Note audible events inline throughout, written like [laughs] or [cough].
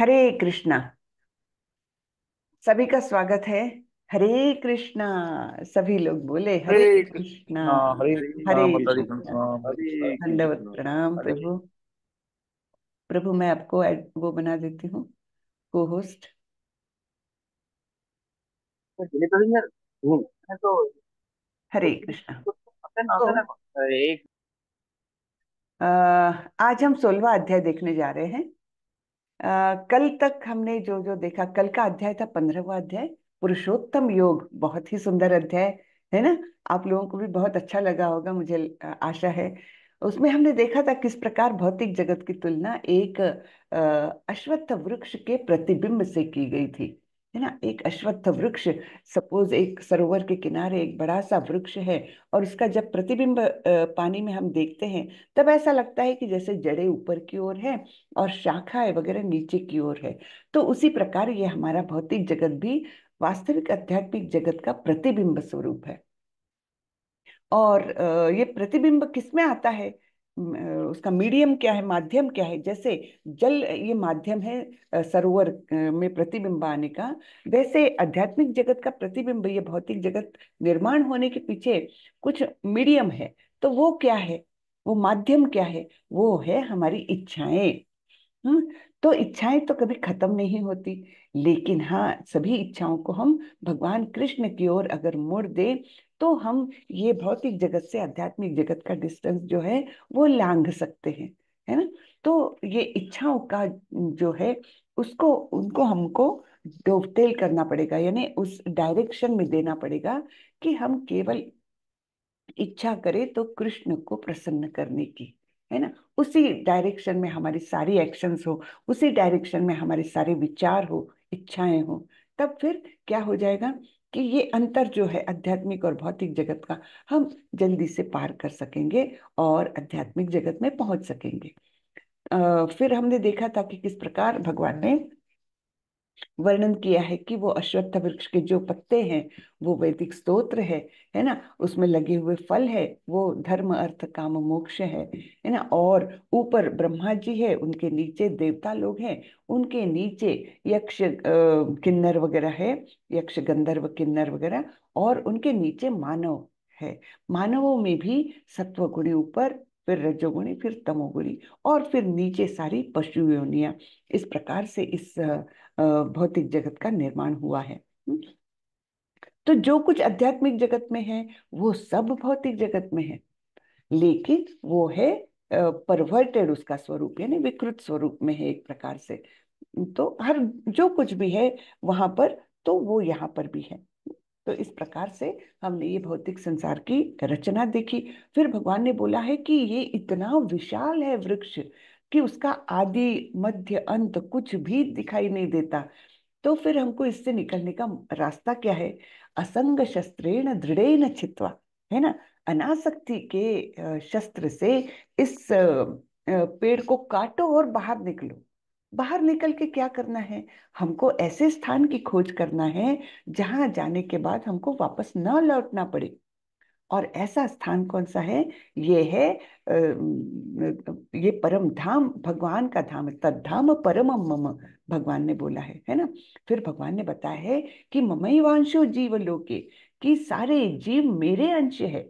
हरे कृष्णा सभी का स्वागत है हरे कृष्णा सभी लोग बोले हरे कृष्णा हरे हरे प्रणाम प्रभु प्रभु मैं आपको वो बना देती हूँ को तो होस्ट हम्म, तो हरे कृष्णा हम्म। आज हम सोलवा अध्याय देखने जा रहे हैं कल तक हमने जो जो देखा कल का अध्याय था पंद्रहवा अध्याय पुरुषोत्तम योग बहुत ही सुंदर अध्याय है ना आप लोगों को भी बहुत अच्छा लगा होगा मुझे आशा है उसमें हमने देखा था किस प्रकार भौतिक जगत की तुलना एक अश्वत्थ वृक्ष के प्रतिबिंब से की गई थी है ना एक अश्वत्थ वृक्ष सपोज एक सरोवर के किनारे एक बड़ा सा वृक्ष है और उसका जब प्रतिबिंब पानी में हम देखते हैं तब ऐसा लगता है कि जैसे जड़े ऊपर की ओर है और शाखाएं वगैरह नीचे की ओर है तो उसी प्रकार ये हमारा भौतिक जगत भी वास्तविक आध्यात्मिक जगत का प्रतिबिंब स्वरूप है और ये प्रतिबिंब किसमें आता है उसका मीडियम क्या है माध्यम क्या है जैसे जल ये माध्यम है सरोवर में प्रतिबिंब आने का वैसे आध्यात्मिक जगत का प्रतिबिंब ये भौतिक जगत निर्माण होने के पीछे कुछ मीडियम है तो वो क्या है वो माध्यम क्या है वो है हमारी इच्छाएं हम्म तो इच्छाएं तो कभी खत्म नहीं होती लेकिन हाँ सभी इच्छाओं को हम भगवान कृष्ण की ओर अगर मुड़ दे तो हम ये भौतिक जगत से आध्यात्मिक जगत का डिस्टेंस जो है वो लांघ सकते हैं है ना तो ये इच्छाओं का जो है उसको उनको हमको डोबटेल करना पड़ेगा यानी उस डायरेक्शन में देना पड़ेगा कि हम केवल इच्छा करें तो कृष्ण को प्रसन्न करने की है ना उसी डायरेक्शन में हमारी सारी एक्शंस हो उसी डायरेक्शन में हमारे सारे विचार हो इच्छाएं हो तब फिर क्या हो जाएगा कि ये अंतर जो है आध्यात्मिक और भौतिक जगत का हम जल्दी से पार कर सकेंगे और आध्यात्मिक जगत में पहुंच सकेंगे आ, फिर हमने देखा था कि किस प्रकार भगवान ने वर्णन किया है कि वो अश्वत्थ वृक्ष के जो पत्ते हैं वो वैदिक स्तोत्र है है ना उसमें लगे हुए फल है वो धर्म अर्थ काम मोक्ष है है ना और ऊपर ब्रह्मा जी है उनके नीचे देवता लोग हैं उनके नीचे यक्ष किन्नर वगैरह है यक्ष गंधर्व किन्नर वगैरह और उनके नीचे मानव है मानवों में भी सत्वगुणी ऊपर फिर रजोगुणी फिर तमोगुणी और फिर नीचे सारी पशु योनिया इस प्रकार से इस भौतिक जगत का निर्माण हुआ है तो जो कुछ आध्यात्मिक जगत में है वो सब भौतिक जगत में है लेकिन वो है परवर्टेड उसका स्वरूप यानी विकृत स्वरूप में है एक प्रकार से तो हर जो कुछ भी है वहां पर तो वो यहाँ पर भी है तो इस प्रकार से हमने ये भौतिक संसार की रचना देखी फिर भगवान ने बोला है कि ये इतना विशाल है वृक्ष कि उसका आदि मध्य अंत कुछ भी दिखाई नहीं देता तो फिर हमको इससे निकलने का रास्ता क्या है असंग शस्त्रेण दृढ़ छित्वा है ना अनासक्ति के शस्त्र से इस पेड़ को काटो और बाहर निकलो बाहर निकल के क्या करना है हमको ऐसे स्थान की खोज करना है जहां जाने के बाद हमको वापस न लौटना पड़े और ऐसा स्थान कौन सा है ये है ये परम धाम भगवान का धाम तद्धाम परम मम भगवान ने बोला है है ना फिर भगवान ने बताया है कि ममई वंशो जीव लोके कि सारे जीव मेरे अंश है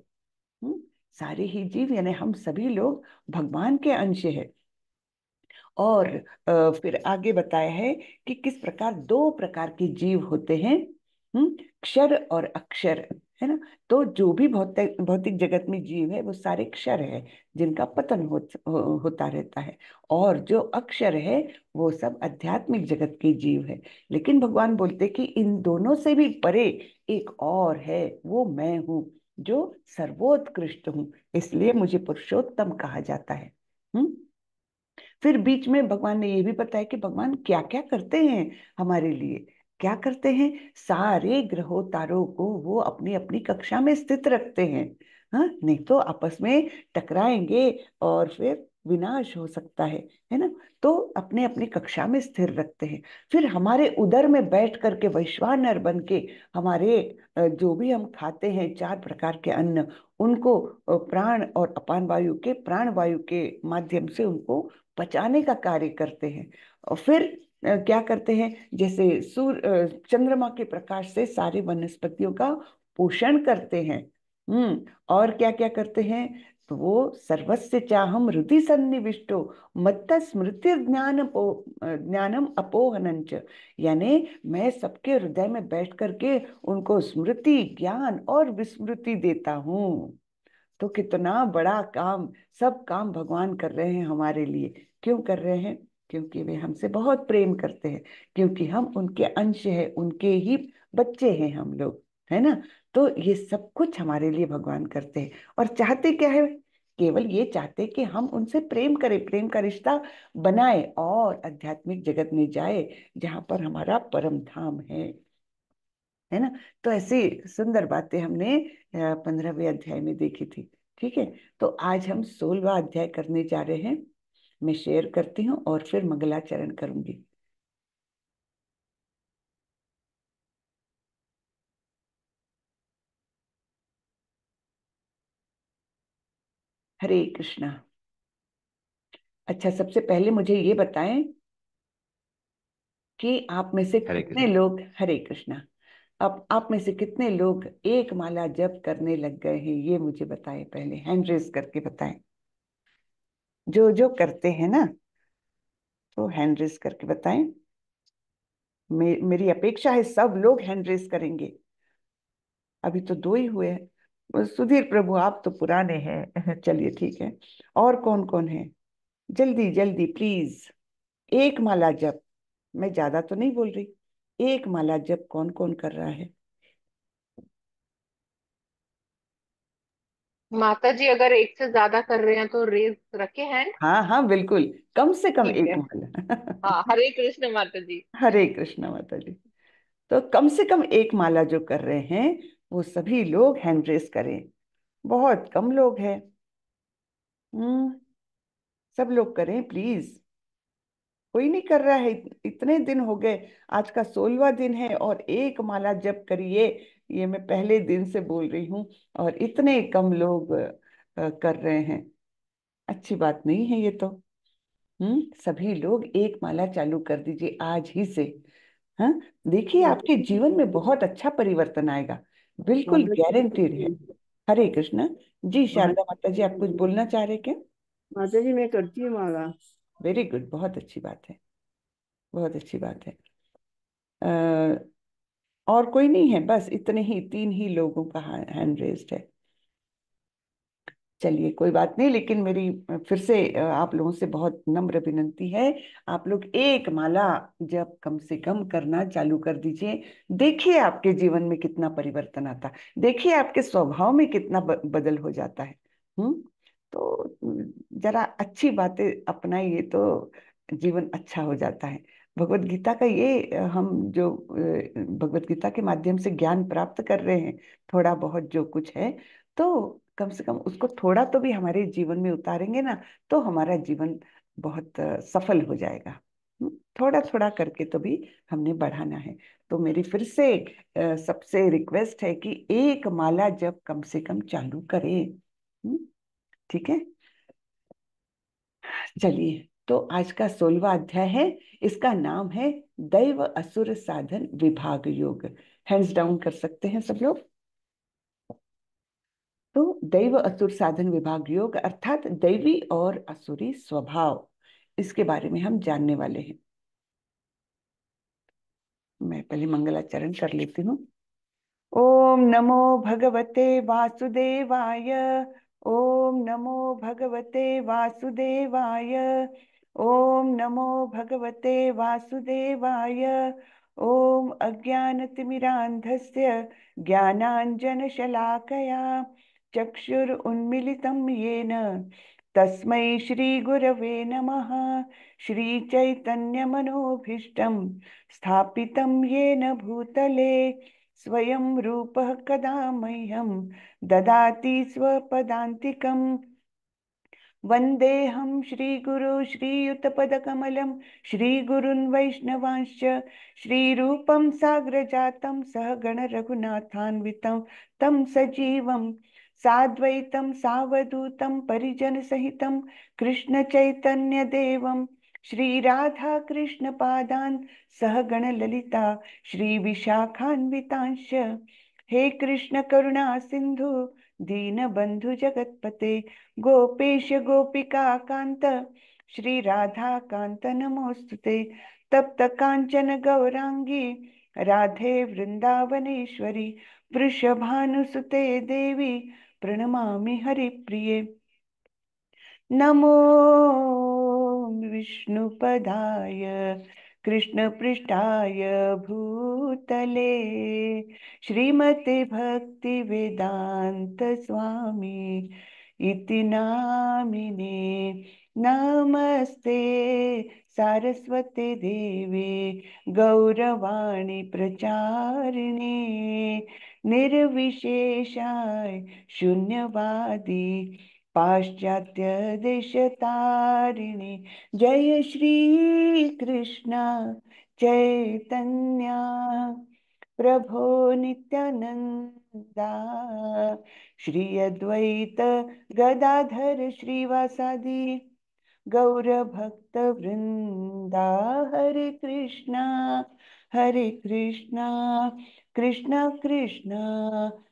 सारे ही जीव यानी हम सभी लोग भगवान के अंश है और फिर आगे बताया है कि किस प्रकार दो प्रकार के जीव होते हैं क्षर और अक्षर है ना तो जो भी भौतिक भौतिक जगत में जीव है वो सारे क्षर है जिनका पतन हो, हो, होता रहता है और जो अक्षर है वो सब आध्यात्मिक जगत के जीव है लेकिन भगवान बोलते कि इन दोनों से भी परे एक और है वो मैं हूँ जो सर्वोत्कृष्ट हूँ इसलिए मुझे पुरुषोत्तम कहा जाता है हुँ? फिर बीच में भगवान ने ये भी बताया कि भगवान क्या क्या करते हैं हमारे लिए क्या करते हैं सारे ग्रहों तारों को वो अपनी अपनी कक्षा में स्थित रखते हैं हाँ नहीं तो आपस में टकराएंगे और फिर विनाश हो सकता है है ना तो अपने अपने कक्षा में स्थिर रखते हैं फिर हमारे उदर में बैठ करके वैश्वानर बन के हमारे जो भी हम खाते हैं चार प्रकार के अन्न उनको प्राण और अपान वायु के प्राण वायु के माध्यम से उनको पचाने का कार्य करते हैं और फिर क्या करते हैं जैसे सूर्य चंद्रमा के प्रकाश से सारे वनस्पतियों का पोषण करते हैं हम्म और क्या क्या करते हैं तो वो सर्वस्य चाहम रुदि सन्निविष्टो मत स्मृति ज्ञान ज्ञानम अपोहनंच यानी मैं सबके हृदय में बैठ करके उनको स्मृति ज्ञान और विस्मृति देता हूँ तो कितना बड़ा काम सब काम भगवान कर रहे हैं हमारे लिए क्यों कर रहे हैं क्योंकि वे हमसे बहुत प्रेम करते हैं क्योंकि हम उनके अंश हैं उनके ही बच्चे हैं हम लोग है ना तो ये सब कुछ हमारे लिए भगवान करते हैं और चाहते क्या है केवल ये चाहते कि हम उनसे प्रेम करें प्रेम का रिश्ता बनाए और आध्यात्मिक जगत में जाए जहाँ पर हमारा परम धाम है है ना तो ऐसी सुंदर बातें हमने पंद्रहवें अध्याय में देखी थी ठीक है तो आज हम सोलवा अध्याय करने जा रहे हैं मैं शेयर करती हूँ और फिर मंगलाचरण करूंगी हरे कृष्णा अच्छा सबसे पहले मुझे ये बताएं कि आप में से कितने लोग हरे कृष्णा अब आप में से कितने लोग एक माला जप करने लग गए हैं ये मुझे बताएं पहले हैंड रेस करके बताएं जो जो करते हैं ना तो हैंड रेस करके बताएं मे, मेरी अपेक्षा है सब लोग हैंड रेस करेंगे अभी तो दो ही हुए हैं सुधीर प्रभु आप तो पुराने हैं [laughs] चलिए ठीक है और कौन कौन है जल्दी जल्दी प्लीज एक माला जब मैं ज्यादा तो नहीं बोल रही एक माला जब कौन कौन कर रहा है माता जी अगर एक से ज्यादा कर रहे हैं तो रेज रखे हैंड हाँ हाँ बिल्कुल कम से कम ठीक एक है माला [laughs] हाँ हरे कृष्ण माता जी हरे कृष्ण माता जी तो कम से कम एक माला जो कर रहे हैं वो सभी लोग हैंड रेस करें बहुत कम लोग हैं हम्म सब लोग करें प्लीज कोई नहीं कर रहा है इतने दिन हो गए आज का सोलवा दिन है और एक माला जप करिए ये मैं पहले दिन से बोल रही हूँ और इतने कम लोग कर रहे हैं अच्छी बात नहीं है ये तो हम्म सभी लोग एक माला चालू कर दीजिए आज ही से हाँ देखिए हाँ, आपके जीवन में बहुत अच्छा परिवर्तन आएगा हाँ, बिल्कुल गारंटीड है हरे कृष्णा जी हाँ। शारदा माता जी आप कुछ बोलना चाह रहे क्या माता जी मैं करती हूँ माला वेरी गुड बहुत अच्छी बात है बहुत अच्छी बात है आ, और कोई नहीं है बस इतने ही तीन ही लोगों का हैंड रेस्ड है चलिए कोई बात नहीं लेकिन मेरी फिर से आप लोगों से बहुत नम्र विनंती है आप लोग एक माला जब कम से कम करना चालू कर दीजिए देखिए आपके जीवन में कितना परिवर्तन आता देखिए आपके स्वभाव में कितना बदल हो जाता है हम्म तो जरा अच्छी बातें अपनाइए तो जीवन अच्छा हो जाता है भगवत गीता का ये हम जो भगवत गीता के माध्यम से ज्ञान प्राप्त कर रहे हैं थोड़ा बहुत जो कुछ है तो कम से कम उसको थोड़ा तो भी हमारे जीवन में उतारेंगे ना तो हमारा जीवन बहुत सफल हो जाएगा थोड़ा थोड़ा करके तो भी हमने बढ़ाना है तो मेरी फिर से सबसे रिक्वेस्ट है कि एक माला जब कम से कम चालू करें ठीक है चलिए तो आज का सोलवा अध्याय है इसका नाम है दैव असुर साधन विभाग योग हैंड्स डाउन कर सकते हैं सब लोग तो दैव असुर साधन विभाग योग अर्थात दैवी और असुरी स्वभाव इसके बारे में हम जानने वाले हैं मैं पहले मंगलाचरण कर लेती हूँ ओम नमो भगवते वासुदेवाय ओम नमो भगवते वासुदेवाय ओम नमो भगवते वासुदेवाय ॐ अज्ञानतिमिरान्धस्य ज्ञानाञ्जनशलाकया चक्षुरुन्मिलितं येन तस्मै श्रीगुरवे नमः श्रीचैतन्यमनोभीष्टं स्थापितं येन भूतले स्वयं रूपः कदा मह्यं ददाति स्वपदान्तिकम् वन्देऽहं श्रीगुरु श्रीयुतपदकमलं श्रीगुरुन् वैष्णवांश्च श्रीरूपं साग्रजातं सह गणरघुनाथान्वितं तं सजीवं साद्वैतं सावधूतं परिजनसहितं कृष्णचैतन्यदेवम् श्री राधा श्रीराधाकृष्णपादान् सह गणललिता श्रीविशाखान्वितांश हे कृष्ण करुणा सिंधु दीन बंधु जगतपते गोपेश गोपिका गोपिकान्त श्रीराधाकान्त नमोस्तुते तप्त कांचन गौरांगी राधे वृंदावनेश्वरी वृषभानुसुते देवी प्रणमामि हरिप्रिये नमो विष्णुपदाय कृष्णपृष्ठाय भूतले श्रीमते भक्तिवेदान्तस्वामी इति नामिने नमस्ते सारस्वते देवे गौरवाणी प्रचारिणे निर्विशेषाय शून्यवादी पाश्चात्यदेशतारिणि जय श्री कृष्ण चैतन्या प्रभो नित्यानन्दा श्री अद्वैत गदाधर श्रीवासादि गौरभक्तवृन्दा हरे कृष्णा हरे कृष्णा कृष्ण कृष्ण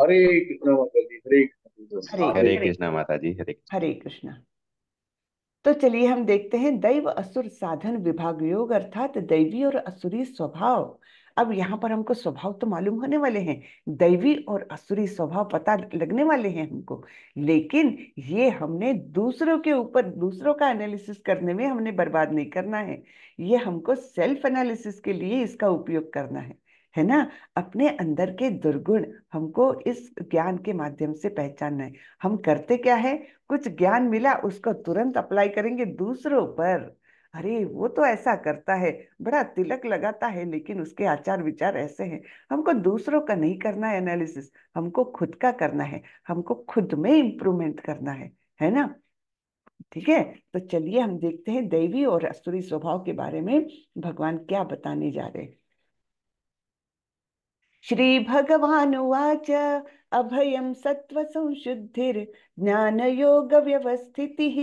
हरे कृष्ण माता जी हरे हरे कृष्णा माता जी हरे हरे कृष्ण तो चलिए हम देखते हैं दैव असुर साधन विभाग योग अर्थात दैवी और असुरी स्वभाव अब यहाँ पर हमको स्वभाव तो मालूम होने वाले हैं दैवी और असुरी स्वभाव पता लगने वाले हैं हमको लेकिन ये हमने दूसरों के ऊपर दूसरों का एनालिसिस करने में हमने बर्बाद नहीं करना है ये हमको सेल्फ एनालिसिस के लिए इसका उपयोग करना है है ना अपने अंदर के दुर्गुण हमको इस ज्ञान के माध्यम से पहचानना है हम करते क्या है कुछ ज्ञान मिला उसको तुरंत अप्लाई करेंगे दूसरों पर अरे वो तो ऐसा करता है बड़ा तिलक लगाता है लेकिन उसके आचार विचार ऐसे हैं हमको दूसरों का नहीं करना है एनालिसिस हमको खुद का करना है हमको खुद में इम्प्रूवमेंट करना है है ना ठीक है तो चलिए हम देखते हैं दैवी और असुरी स्वभाव के बारे में भगवान क्या बताने जा रहे हैं श्री अभय सत्व संशुद्धि ज्ञान योग सत्त्वसंशुद्धिर्ज्ञानयोगव्यवस्थितिः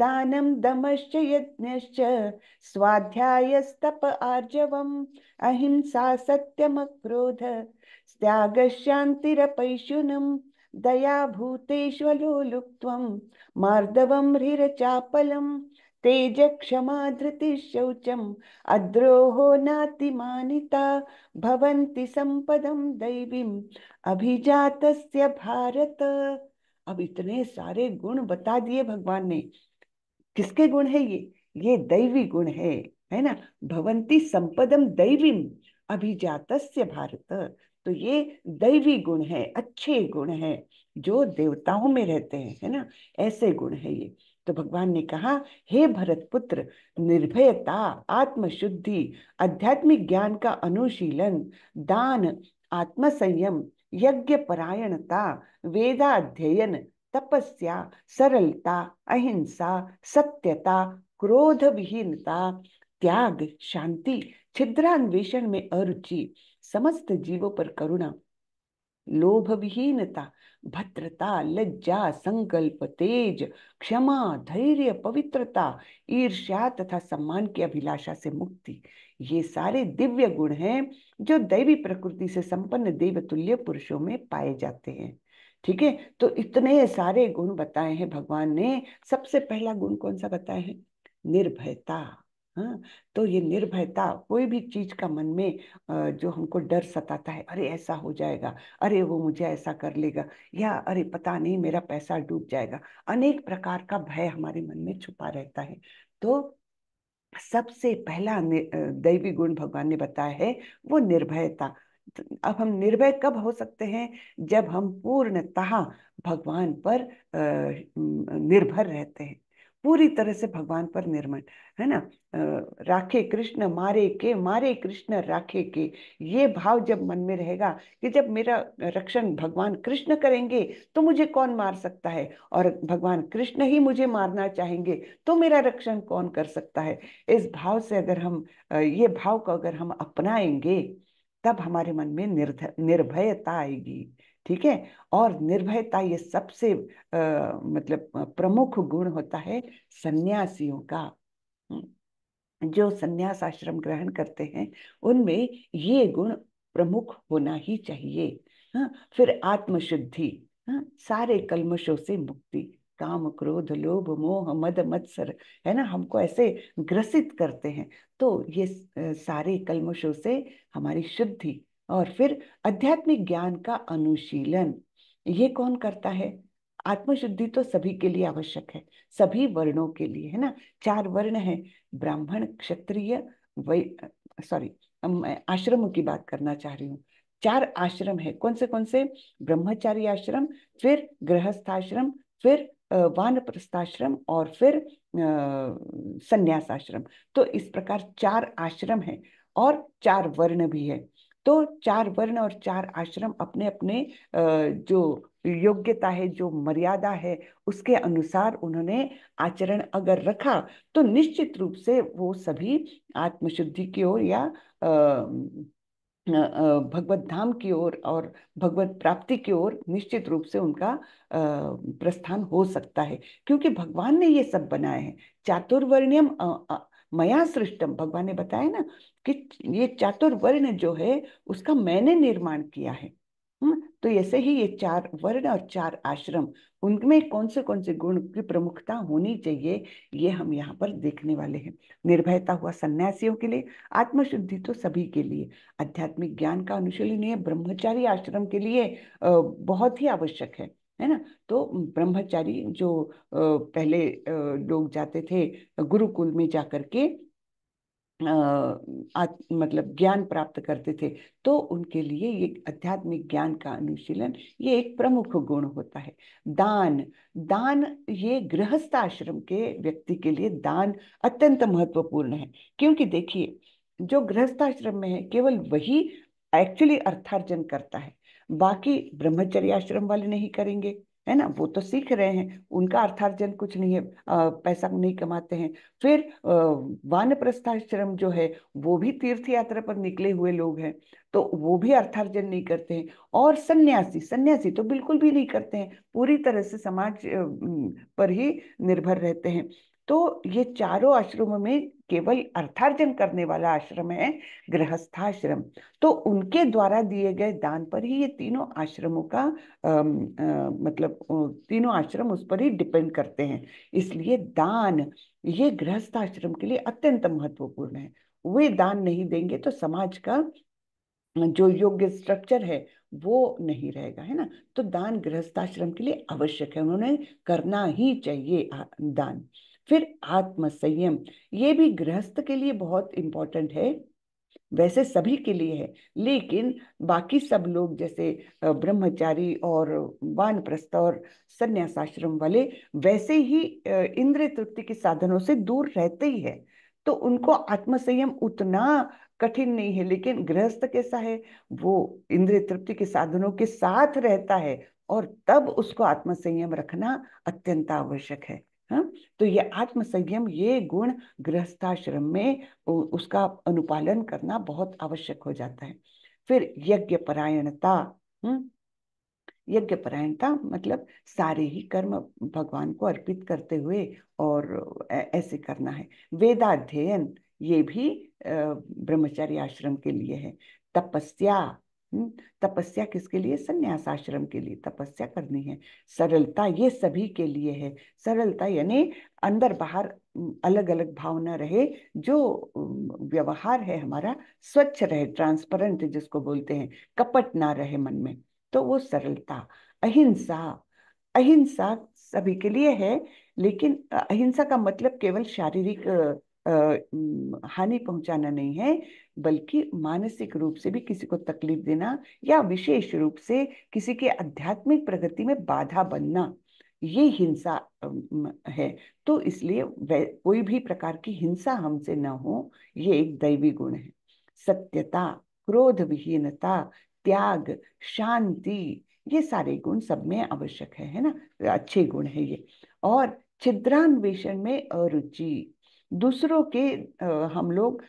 दानं दमश्च यज्ञ स्वाध्याय तप आर्जव अहिंसा सत्यम क्रोध त्याग शांतिरपैशुनम दया भूतेष्वलोलुप्त्वं मार्दवं हृरचापलम् तेज क्षमा धृति शौचम अद्रोहो नातिमानिता भवन्ति संपदम दैवीम अभिजातस्य भारत अब इतने सारे गुण बता दिए भगवान ने किसके गुण है ये ये दैवी गुण है है ना भवंती संपदम दैवीम अभिजात भारत तो ये दैवी गुण है अच्छे गुण है जो देवताओं में रहते हैं है ना ऐसे गुण है ये तो भगवान ने कहा हे भरत पुत्र निर्भयता आत्मशुद्धि आध्यात्मिक ज्ञान का अनुशीलन दान आत्मसंयम यज्ञ परायणता वेदाध्ययन तपस्या सरलता अहिंसा सत्यता क्रोध विहीनता त्याग शांति छिद्रन्वेषण में अरुचि समस्त जीवों पर करुणा लोभ विहीनता भद्रता लज्जा संकल्प तेज क्षमा धैर्य पवित्रता ईर्ष्या तथा सम्मान की अभिलाषा से मुक्ति ये सारे दिव्य गुण हैं जो दैवी प्रकृति से संपन्न देवतुल्य पुरुषों में पाए जाते हैं ठीक है तो इतने सारे गुण बताए हैं भगवान ने सबसे पहला गुण कौन सा बताए हैं निर्भयता हाँ तो ये निर्भयता कोई भी चीज का मन में जो हमको डर सताता है अरे ऐसा हो जाएगा अरे वो मुझे ऐसा कर लेगा या अरे पता नहीं मेरा पैसा डूब जाएगा अनेक प्रकार का भय हमारे मन में छुपा रहता है तो सबसे पहला दैवी गुण भगवान ने बताया है वो निर्भयता तो अब हम निर्भय कब हो सकते हैं जब हम पूर्णतः भगवान पर निर्भर रहते हैं पूरी तरह से भगवान पर निर्मल है ना राखे कृष्ण मारे के मारे कृष्ण राखे के ये भाव जब मन में रहेगा कि जब मेरा रक्षण भगवान कृष्ण करेंगे तो मुझे कौन मार सकता है और भगवान कृष्ण ही मुझे मारना चाहेंगे तो मेरा रक्षण कौन कर सकता है इस भाव से अगर हम ये भाव को अगर हम अपनाएंगे तब हमारे मन में निर्भयता आएगी ठीक है और निर्भयता ये सबसे आ, मतलब प्रमुख गुण होता है सन्यासियों का जो सन्यास आश्रम ग्रहण करते हैं उनमें ये गुण प्रमुख होना ही चाहिए हाँ फिर आत्मशुद्धि हाँ सारे कलमशों से मुक्ति काम क्रोध लोभ मोह मद मत्सर है ना हमको ऐसे ग्रसित करते हैं तो ये सारे कलमशों से हमारी शुद्धि और फिर आध्यात्मिक ज्ञान का अनुशीलन ये कौन करता है आत्मशुद्धि तो सभी के लिए आवश्यक है सभी वर्णों के लिए है ना चार वर्ण है ब्राह्मण क्षत्रिय सॉरी आश्रमों की बात करना चाह रही हूँ चार आश्रम है कौन से कौन से ब्रह्मचारी आश्रम फिर गृहस्थाश्रम फिर वानप्रस्थाश्रम और फिर संन्यास आश्रम तो इस प्रकार चार आश्रम है और चार वर्ण भी है तो चार वर्ण और चार आश्रम अपने अपने जो योग्यता है जो मर्यादा है उसके अनुसार उन्होंने आचरण अगर रखा तो निश्चित रूप से वो सभी आत्मशुद्धि की ओर या भगवत धाम की ओर और भगवत प्राप्ति की ओर निश्चित रूप से उनका प्रस्थान हो सकता है क्योंकि भगवान ने ये सब बनाए हैं चातुर्वर्ण्यम मया सृष्टम भगवान ने बताया ना कि ये चातुर्वर्ण जो है उसका मैंने निर्माण किया है तो ऐसे ही ये चार वर्ण और चार आश्रम उनमें कौन से कौन से गुण की प्रमुखता होनी चाहिए ये हम यहाँ पर देखने वाले हैं निर्भयता हुआ सन्यासियों के लिए आत्मशुद्धि तो सभी के लिए आध्यात्मिक ज्ञान का अनुशीलन ब्रह्मचारी आश्रम के लिए बहुत ही आवश्यक है है ना तो ब्रह्मचारी जो पहले लोग जाते थे गुरुकुल में जाकर के आ, मतलब ज्ञान प्राप्त करते थे तो उनके लिए ये आध्यात्मिक ज्ञान का अनुशीलन ये एक प्रमुख गुण होता है दान दान ये गृहस्थ आश्रम के व्यक्ति के लिए दान अत्यंत महत्वपूर्ण है क्योंकि देखिए जो गृहस्थ आश्रम में है केवल वही एक्चुअली अर्थार्जन करता है बाकी ब्रह्मचर्याश्रम वाले नहीं करेंगे है ना वो तो सीख रहे हैं उनका अर्थार्जन कुछ नहीं है पैसा नहीं कमाते हैं फिर प्रस्थाश्रम जो है वो भी तीर्थ यात्रा पर निकले हुए लोग हैं तो वो भी अर्थार्जन नहीं करते हैं और सन्यासी सन्यासी तो बिल्कुल भी नहीं करते हैं पूरी तरह से समाज पर ही निर्भर रहते हैं तो ये चारों आश्रमों में केवल अर्थार्जन करने वाला आश्रम है गृहस्थाश्रम तो उनके द्वारा दिए गए दान पर ही ये तीनों आश्रमों का आ, आ, मतलब तीनों आश्रम उस पर ही डिपेंड करते हैं इसलिए दान ये गृहस्थाश्रम के लिए अत्यंत महत्वपूर्ण है वे दान नहीं देंगे तो समाज का जो योग्य स्ट्रक्चर है वो नहीं रहेगा है ना तो दान गृहस्थाश्रम के लिए आवश्यक है उन्होंने करना ही चाहिए दान फिर आत्मसंयम ये भी गृहस्थ के लिए बहुत इंपॉर्टेंट है वैसे सभी के लिए है लेकिन बाकी सब लोग जैसे ब्रह्मचारी और वानप्रस्थ और संन्यासाश्रम वाले वैसे ही इंद्र तृप्ति के साधनों से दूर रहते ही है तो उनको आत्मसंयम उतना कठिन नहीं है लेकिन गृहस्थ कैसा है वो इंद्रिय तृप्ति के साधनों के साथ रहता है और तब उसको आत्मसंयम रखना अत्यंत आवश्यक है हा? तो ये आत्म संयम ये गुण गृहस्थाश्रम में उसका अनुपालन करना बहुत आवश्यक हो जाता है फिर यज्ञ परायणता हम्म? यज्ञ परायणता मतलब सारे ही कर्म भगवान को अर्पित करते हुए और ऐसे करना है वेदाध्ययन ये भी ब्रह्मचारी आश्रम के लिए है तपस्या हम्म, तपस्या किसके लिए संन्यास आश्रम के लिए तपस्या करनी है सरलता ये सभी के लिए है सरलता यानी अंदर बाहर हम्म, अलग अलग भावना रहे जो हम्म, व्यवहार है हमारा स्वच्छ रहे ट्रांसपेरेंट जिसको बोलते हैं कपट ना रहे मन में तो वो सरलता अहिंसा अहिंसा सभी के लिए है लेकिन अहिंसा का मतलब केवल शारीरिक हानि पहुंचाना नहीं है बल्कि मानसिक रूप से भी किसी को तकलीफ देना या विशेष रूप से किसी के आध्यात्मिक प्रगति में बाधा बनना ये हिंसा है तो इसलिए कोई भी प्रकार की हिंसा हमसे न हो ये एक दैवी गुण है सत्यता क्रोध विहीनता त्याग शांति ये सारे गुण सब में आवश्यक है है ना अच्छे गुण है ये और छिद्रान्वेषण में अरुचि दूसरों के आ, हम लोग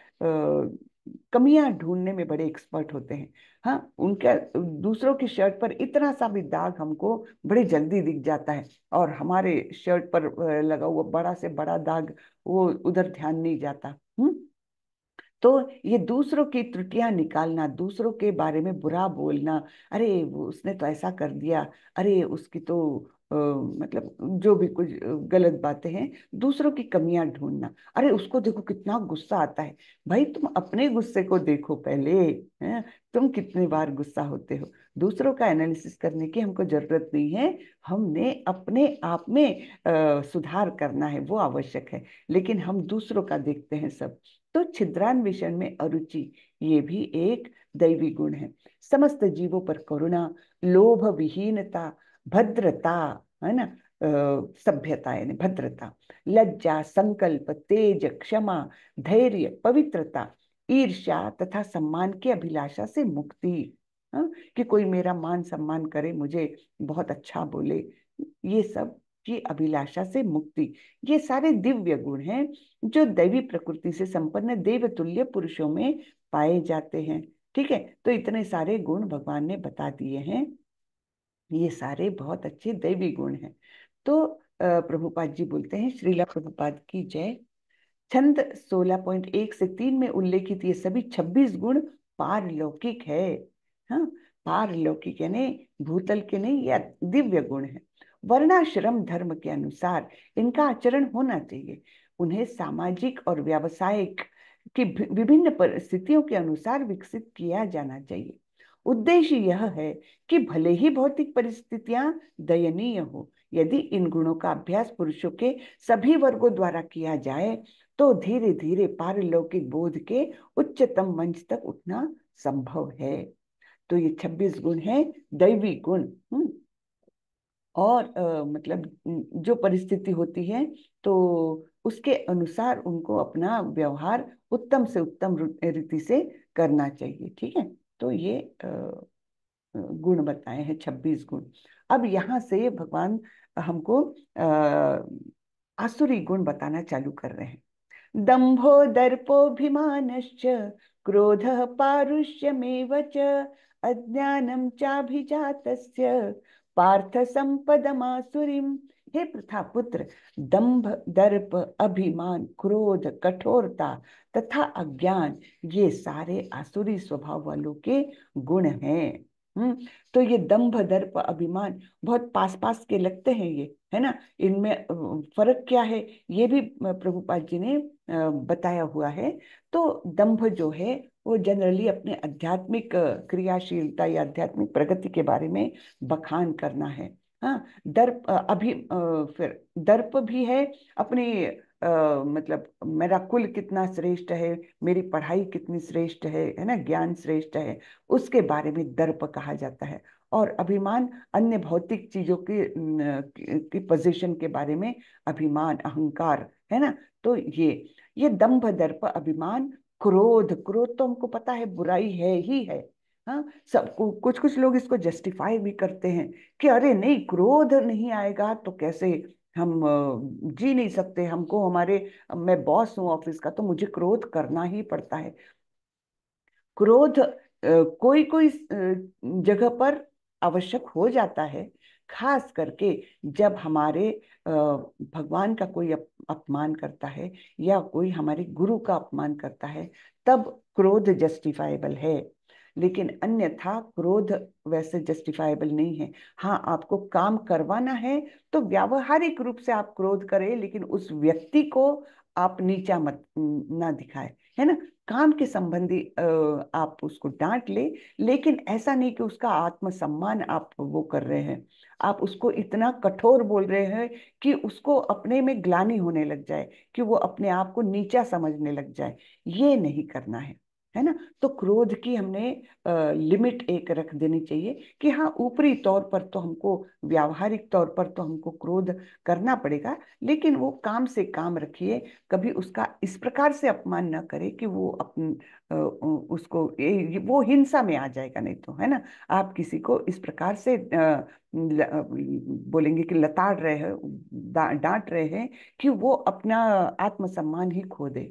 कमियां ढूंढने में बड़े एक्सपर्ट होते हैं हाँ उनका दूसरों के शर्ट पर इतना सा भी दाग हमको बड़े जल्दी दिख जाता है और हमारे शर्ट पर लगा हुआ बड़ा से बड़ा दाग वो उधर ध्यान नहीं जाता हम्म तो ये दूसरों की त्रुटियां निकालना दूसरों के बारे में बुरा बोलना अरे उसने तो ऐसा कर दिया अरे उसकी तो मतलब जो भी कुछ गलत बातें हैं दूसरों की कमियां ढूंढना अरे उसको देखो कितना गुस्सा आता है भाई तुम अपने गुस्से को देखो पहले है? तुम कितने बार गुस्सा होते हो दूसरों का एनालिसिस करने की हमको जरूरत नहीं है हमने अपने आप में आ, सुधार करना है वो आवश्यक है लेकिन हम दूसरों का देखते हैं सब तो छिद्रान्वेषण में अरुचि ये भी एक दैवी गुण है समस्त जीवों पर करुणा लोभ विहीनता भद्रता है ना सभ्यता यानी भद्रता लज्जा संकल्प तेज क्षमा धैर्य पवित्रता ईर्ष्या तथा सम्मान की अभिलाषा से मुक्ति हा? कि कोई मेरा मान सम्मान करे मुझे बहुत अच्छा बोले ये सब की अभिलाषा से मुक्ति ये सारे दिव्य गुण हैं जो दैवी प्रकृति से संपन्न देव तुल्य पुरुषों में पाए जाते हैं ठीक है तो इतने सारे गुण भगवान ने बता दिए हैं ये सारे बहुत अच्छे दैवी गुण हैं तो प्रभुपाद जी बोलते हैं श्रीला प्रभुपाद की जय छंद एक से तीन में उल्लेखित ये सभी छब्बीस गुण पारलौकिक है हाँ पारलौकिक यानी भूतल के नहीं या दिव्य गुण है वर्णाश्रम धर्म के अनुसार इनका आचरण होना चाहिए उन्हें सामाजिक और व्यावसायिक की विभिन्न परिस्थितियों के अनुसार विकसित किया जाना चाहिए उद्देश्य यह है कि भले ही भौतिक परिस्थितियां दयनीय हो यदि इन गुणों का अभ्यास पुरुषों के सभी वर्गों द्वारा किया जाए तो धीरे धीरे पारलौकिक बोध के उच्चतम मंच तक उठना संभव है तो ये छब्बीस गुण है दैवी गुण हम्म। और आ, मतलब जो परिस्थिति होती है तो उसके अनुसार उनको अपना व्यवहार उत्तम से उत्तम रीति से करना चाहिए ठीक है तो ये गुण बताए हैं छब्बीस गुण अब यहाँ से भगवान हमको आसुरी गुण बताना चालू कर रहे हैं दंभो दर्पोभिमान क्रोध पारुष्यमेव अज्ञानम चाभिजात पार्थ संपदमासुरी हे प्रथा पुत्र दंभ दर्प अभिमान क्रोध कठोरता तथा अज्ञान ये सारे आसुरी स्वभाव वालों के गुण हैं हम्म, तो ये दंभ दर्प अभिमान बहुत पास पास के लगते हैं ये है ना इनमें फर्क क्या है ये भी प्रभुपाद जी ने बताया हुआ है तो दंभ जो है वो जनरली अपने आध्यात्मिक क्रियाशीलता या आध्यात्मिक प्रगति के बारे में बखान करना है हाँ, दर्प अभी फिर दर्प भी है अपने Uh, मतलब मेरा कुल कितना श्रेष्ठ है मेरी पढ़ाई कितनी श्रेष्ठ है है ना ज्ञान श्रेष्ठ है उसके बारे में दर्प कहा जाता है और अभिमान अन्य भौतिक चीजों की की पोजीशन के बारे में अभिमान अहंकार है ना तो ये ये दंभ दर्प अभिमान क्रोध क्रोध तो हमको पता है बुराई है ही है हाँ सब कुछ कुछ लोग इसको जस्टिफाई भी करते हैं कि अरे नहीं क्रोध नहीं आएगा तो कैसे हम जी नहीं सकते हमको हमारे मैं बॉस हूँ ऑफिस का तो मुझे क्रोध करना ही पड़ता है क्रोध कोई कोई जगह पर आवश्यक हो जाता है खास करके जब हमारे भगवान का कोई अपमान करता है या कोई हमारे गुरु का अपमान करता है तब क्रोध जस्टिफाइबल है लेकिन अन्यथा क्रोध वैसे जस्टिफाइबल नहीं है हाँ आपको काम करवाना है तो व्यावहारिक रूप से आप क्रोध करें लेकिन उस व्यक्ति को आप नीचा मत ना दिखाए है ना काम के संबंधी आप उसको डांट ले लेकिन ऐसा नहीं कि उसका आत्मसम्मान आप वो कर रहे हैं आप उसको इतना कठोर बोल रहे हैं कि उसको अपने में ग्लानी होने लग जाए कि वो अपने आप को नीचा समझने लग जाए ये नहीं करना है है ना तो क्रोध की हमने लिमिट एक रख देनी चाहिए कि हाँ ऊपरी तौर पर तो हमको व्यावहारिक तौर पर तो हमको क्रोध करना पड़ेगा लेकिन वो काम से काम रखिए कभी उसका इस प्रकार से अपमान न करे कि वो अपन उसको वो हिंसा में आ जाएगा नहीं तो है ना आप किसी को इस प्रकार से बोलेंगे कि लताड़ रहे हैं डांट रहे हैं कि वो अपना आत्मसम्मान ही खो दे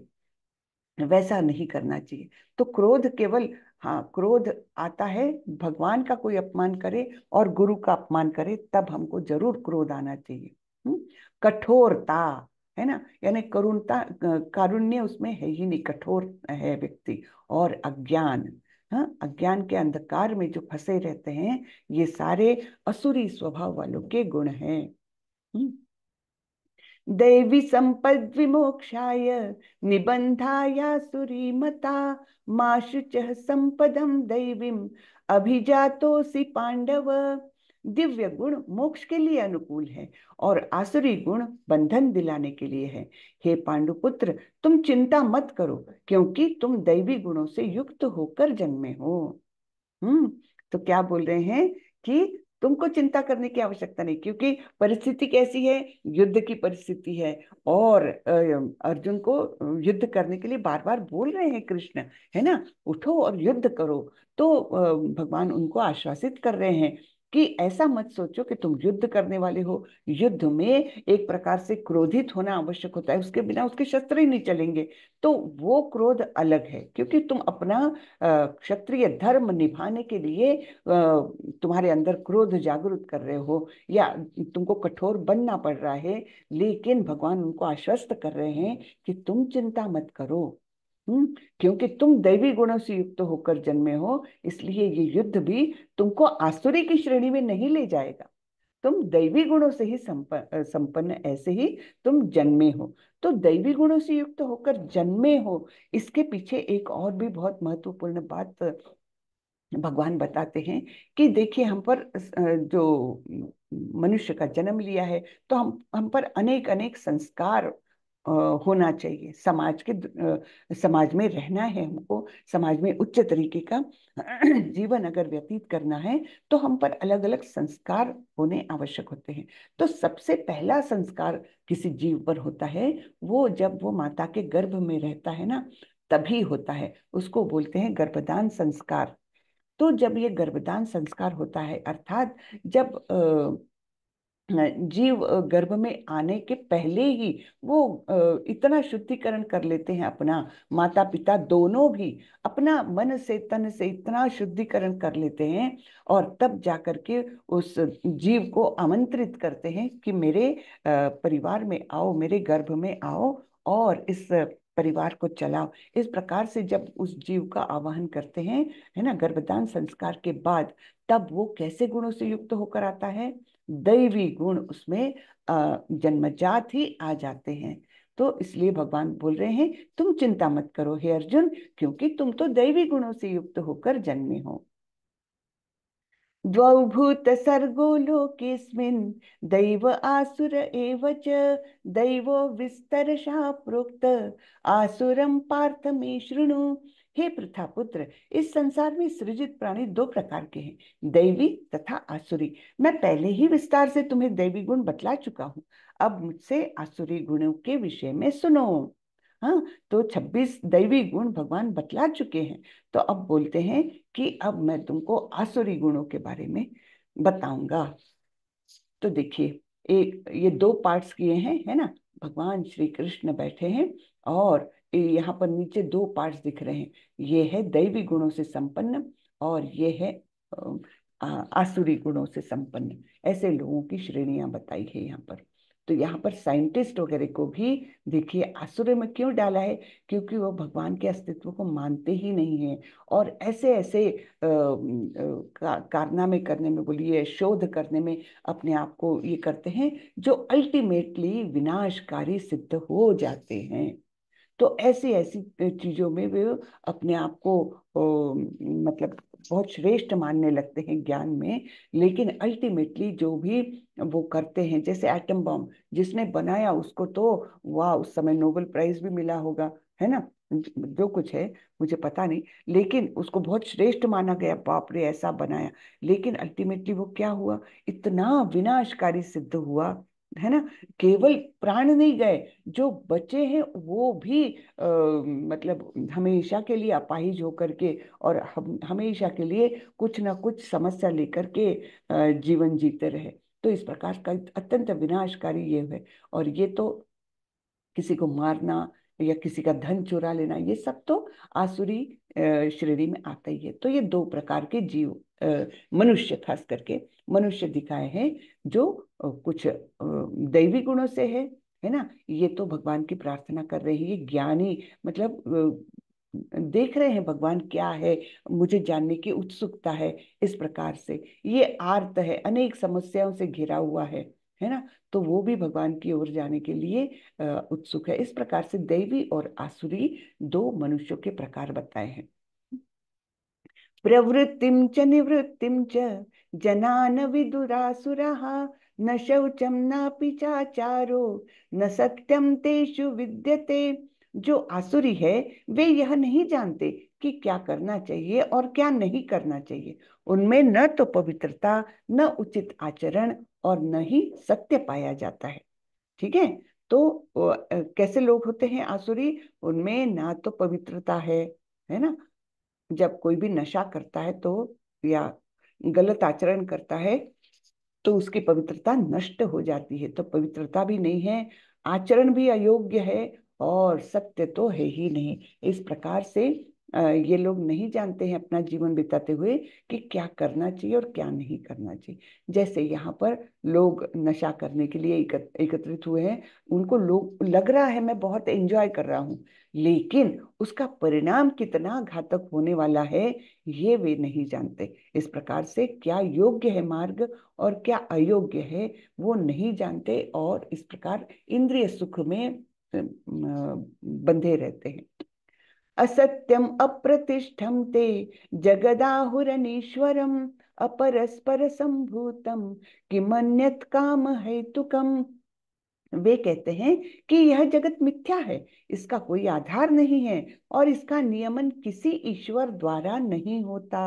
वैसा नहीं करना चाहिए तो क्रोध केवल हाँ क्रोध आता है भगवान का कोई अपमान करे और गुरु का अपमान करे तब हमको जरूर क्रोध आना चाहिए हम्म, कठोरता है ना यानी करुणता कारुण्य उसमें है ही नहीं कठोर है व्यक्ति और अज्ञान हाँ अज्ञान के अंधकार में जो फंसे रहते हैं ये सारे असुरी स्वभाव वालों के गुण हैं हम्म, दैवी संपद विमोक्षा निबंधाया मता माशुच संपदम दैवीम अभिजातोसी पांडव दिव्य गुण मोक्ष के लिए अनुकूल है और आसुरी गुण बंधन दिलाने के लिए है हे पांडुपुत्र तुम चिंता मत करो क्योंकि तुम दैवी गुणों से युक्त होकर जन्मे हो हम्म तो क्या बोल रहे हैं कि तुमको चिंता करने की आवश्यकता नहीं क्योंकि परिस्थिति कैसी है युद्ध की परिस्थिति है और अर्जुन को युद्ध करने के लिए बार बार बोल रहे हैं कृष्ण है ना उठो और युद्ध करो तो भगवान उनको आश्वासित कर रहे हैं कि ऐसा मत सोचो कि तुम युद्ध करने वाले हो युद्ध में एक प्रकार से क्रोधित होना आवश्यक होता है उसके बिना उसके शस्त्र ही नहीं चलेंगे तो वो क्रोध अलग है क्योंकि तुम अपना क्षत्रिय धर्म निभाने के लिए तुम्हारे अंदर क्रोध जागृत कर रहे हो या तुमको कठोर बनना पड़ रहा है लेकिन भगवान उनको आश्वस्त कर रहे हैं कि तुम चिंता मत करो हम्म क्योंकि तुम दैवी गुणों से युक्त होकर जन्मे हो इसलिए ये युद्ध भी तुमको आसुरी की श्रेणी में नहीं ले जाएगा तुम दैवी गुणों से ही संपन्न संपन्न ऐसे ही तुम जन्मे हो तो दैवी गुणों से युक्त होकर जन्मे हो इसके पीछे एक और भी बहुत महत्वपूर्ण बात भगवान बताते हैं कि देखिए हम पर जो मनुष्य का जन्म लिया है तो हम हम पर अनेक अनेक संस्कार होना चाहिए समाज के समाज में रहना है हमको समाज में उच्च तरीके का [clears throat] जीवन अगर व्यतीत करना है तो हम पर अलग अलग संस्कार होने आवश्यक होते हैं तो सबसे पहला संस्कार किसी जीव पर होता है वो जब वो माता के गर्भ में रहता है ना तभी होता है उसको बोलते हैं गर्भदान संस्कार तो जब ये गर्भदान संस्कार होता है अर्थात जब जीव गर्भ में आने के पहले ही वो इतना शुद्धिकरण कर लेते हैं अपना माता पिता दोनों भी अपना मन से तन से इतना शुद्धिकरण कर लेते हैं और तब जा के उस जीव को आमंत्रित करते हैं कि मेरे परिवार में आओ मेरे गर्भ में आओ और इस परिवार को चलाओ इस प्रकार से जब उस जीव का आवाहन करते हैं है ना गर्भदान संस्कार के बाद तब वो कैसे गुणों से युक्त होकर आता है दैवी गुण उसमें जन्मजात ही आ जाते हैं तो इसलिए भगवान बोल रहे हैं तुम चिंता मत करो हे अर्जुन क्योंकि तुम तो दैवी गुणों से युक्त होकर जन्मे हो द्वभूत सर्गो लोकेस्मिन दैव आसुर एवच दैवो विस्तरशः प्रोक्त आसुरम पार्थ मे शृणु हे प्रथा पुत्र इस संसार में सृजित प्राणी दो प्रकार के हैं दैवी तथा आसुरी मैं पहले ही विस्तार से तुम्हें दैवी गुण बतला चुका हूँ अब मुझसे आसुरी गुणों के विषय में सुनो हाँ तो 26 दैवी गुण भगवान बतला चुके हैं तो अब बोलते हैं कि अब मैं तुमको आसुरी गुणों के बारे में बताऊंगा तो देखिए एक ये दो पार्ट्स किए हैं है ना भगवान श्री कृष्ण बैठे हैं और यहाँ पर नीचे दो पार्ट्स दिख रहे हैं ये है दैवी गुणों से संपन्न और ये है आसुरी गुणों से संपन्न ऐसे लोगों की श्रेणियां बताई है यहाँ पर तो यहाँ पर साइंटिस्ट वगैरह को भी देखिए आसुर में क्यों डाला है क्योंकि वो भगवान के अस्तित्व को मानते ही नहीं है और ऐसे ऐसे का, कारनामे करने में बोलिए शोध करने में अपने आप को ये करते हैं जो अल्टीमेटली विनाशकारी सिद्ध हो जाते हैं तो ऐसी ऐसी चीजों में वे अपने आप को मतलब बहुत श्रेष्ठ मानने लगते हैं ज्ञान में लेकिन अल्टीमेटली जो भी वो करते हैं जैसे एटम बम जिसने बनाया उसको तो वाह उस समय नोबेल प्राइज भी मिला होगा है ना जो कुछ है मुझे पता नहीं लेकिन उसको बहुत श्रेष्ठ माना गया बाप रे ऐसा बनाया लेकिन अल्टीमेटली वो क्या हुआ इतना विनाशकारी सिद्ध हुआ है ना केवल प्राण नहीं गए जो बचे हैं वो भी आ, मतलब हमेशा के लिए अपाहिज होकर के और हम हमेशा के लिए कुछ ना कुछ समस्या लेकर के आ, जीवन जीते रहे तो इस प्रकार का अत्यंत विनाशकारी ये है और ये तो किसी को मारना या किसी का धन चुरा लेना ये सब तो आसुरी श्रेणी में आता ही है तो ये दो प्रकार के जीव मनुष्य खास करके मनुष्य दिखाए हैं जो कुछ दैवी गुणों से है है ना ये तो भगवान की प्रार्थना कर रही है ज्ञानी मतलब देख रहे हैं भगवान क्या है मुझे जानने की उत्सुकता है इस प्रकार से ये आर्त है अनेक समस्याओं से घिरा हुआ है है ना तो वो भी भगवान की ओर जाने के लिए उत्सुक है इस प्रकार से देवी और आसुरी दो मनुष्यों के प्रकार बताए हैं प्रवृत्तिम च निवृत्तिम च जनान विदुरासुरा न शौचम नापि चाचारो न सत्यम तेषु विद्यते जो आसुरी है वे यह नहीं जानते कि क्या करना चाहिए और क्या नहीं करना चाहिए उनमें न तो पवित्रता न उचित आचरण और न ही सत्य पाया जाता है ठीक है तो कैसे लोग होते हैं आसुरी उनमें ना तो पवित्रता है है ना जब कोई भी नशा करता है तो या गलत आचरण करता है तो उसकी पवित्रता नष्ट हो जाती है तो पवित्रता भी नहीं है आचरण भी अयोग्य है और सत्य तो है ही नहीं इस प्रकार से ये लोग नहीं जानते हैं अपना जीवन बिताते हुए कि क्या करना चाहिए और क्या नहीं करना चाहिए जैसे यहाँ पर लोग नशा करने के लिए एकत्रित हुए हैं उनको लोग लग रहा है मैं बहुत एंजॉय कर रहा हूँ लेकिन उसका परिणाम कितना घातक होने वाला है ये वे नहीं जानते इस प्रकार से क्या योग्य है मार्ग और क्या अयोग्य है वो नहीं जानते और इस प्रकार इंद्रिय सुख में बंधे रहते हैं असत्यम अप्रतिष्ठम ते जगदाहुरनीश्वरम अपरस्पर संभूतम मन्यत काम हेतुकम वे कहते हैं कि यह जगत मिथ्या है इसका कोई आधार नहीं है और इसका नियमन किसी ईश्वर द्वारा नहीं होता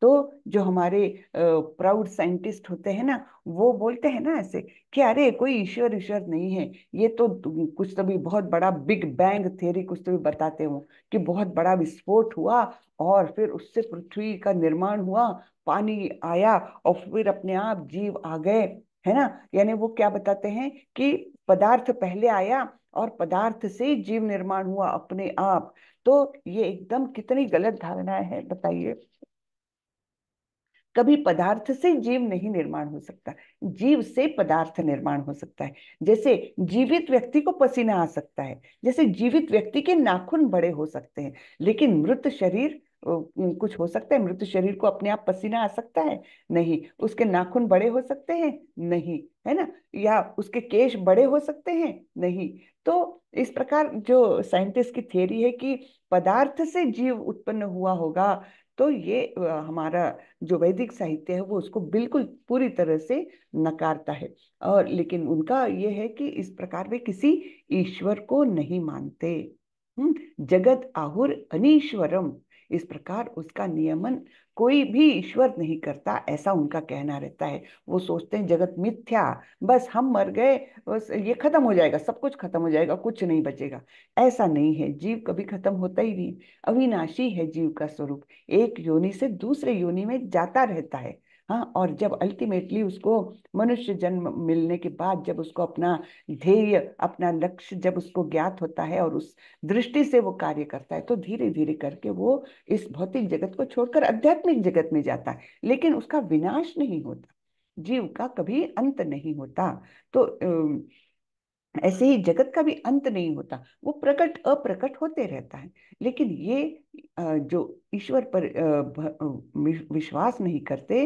तो जो हमारे प्राउड साइंटिस्ट होते हैं ना वो बोलते हैं ना ऐसे कि अरे कोई ईश्वर ईश्वर नहीं है ये तो कुछ तो भी बहुत बड़ा बिग बैंग थ्योरी कुछ तो भी बताते हो कि बहुत बड़ा विस्फोट हुआ और फिर उससे पृथ्वी का निर्माण हुआ पानी आया और फिर अपने आप जीव आ गए है ना यानी वो क्या बताते हैं कि पदार्थ पहले आया और पदार्थ से ही जीव निर्माण हुआ अपने आप तो ये एकदम कितनी गलत धारणा है बताइए कभी पदार्थ से जीव नहीं निर्माण हो सकता जीव से पदार्थ निर्माण हो सकता है जैसे जीवित व्यक्ति को पसीना आ सकता है जैसे जीवित व्यक्ति के नाखून बड़े हो सकते हैं लेकिन मृत शरीर कुछ हो सकता है मृत शरीर को अपने आप पसीना आ सकता है नहीं उसके नाखून बड़े हो सकते हैं नहीं है ना या उसके केश बड़े हो सकते हैं नहीं तो इस प्रकार जो साइंटिस्ट की थियोरी है कि पदार्थ से जीव उत्पन्न हुआ होगा तो ये हमारा जो वैदिक साहित्य है वो उसको बिल्कुल पूरी तरह से नकारता है और लेकिन उनका ये है कि इस प्रकार वे किसी ईश्वर को नहीं मानते जगत आहुर अनिश्वरम इस प्रकार उसका नियमन कोई भी ईश्वर नहीं करता ऐसा उनका कहना रहता है वो सोचते हैं जगत मिथ्या बस हम मर गए बस ये खत्म हो जाएगा सब कुछ खत्म हो जाएगा कुछ नहीं बचेगा ऐसा नहीं है जीव कभी खत्म होता ही नहीं अविनाशी है जीव का स्वरूप एक योनि से दूसरे योनि में जाता रहता है हाँ और जब अल्टीमेटली उसको मनुष्य जन्म मिलने के बाद जब उसको अपना ध्येय अपना लक्ष्य जब उसको ज्ञात होता है और उस दृष्टि से वो कार्य करता है तो धीरे धीरे करके वो इस भौतिक जगत को छोड़कर आध्यात्मिक जगत में जाता है लेकिन उसका विनाश नहीं होता जीव का कभी अंत नहीं होता तो ऐसे ही जगत का भी अंत नहीं होता वो प्रकट अप्रकट होते रहता है लेकिन ये जो ईश्वर पर विश्वास नहीं करते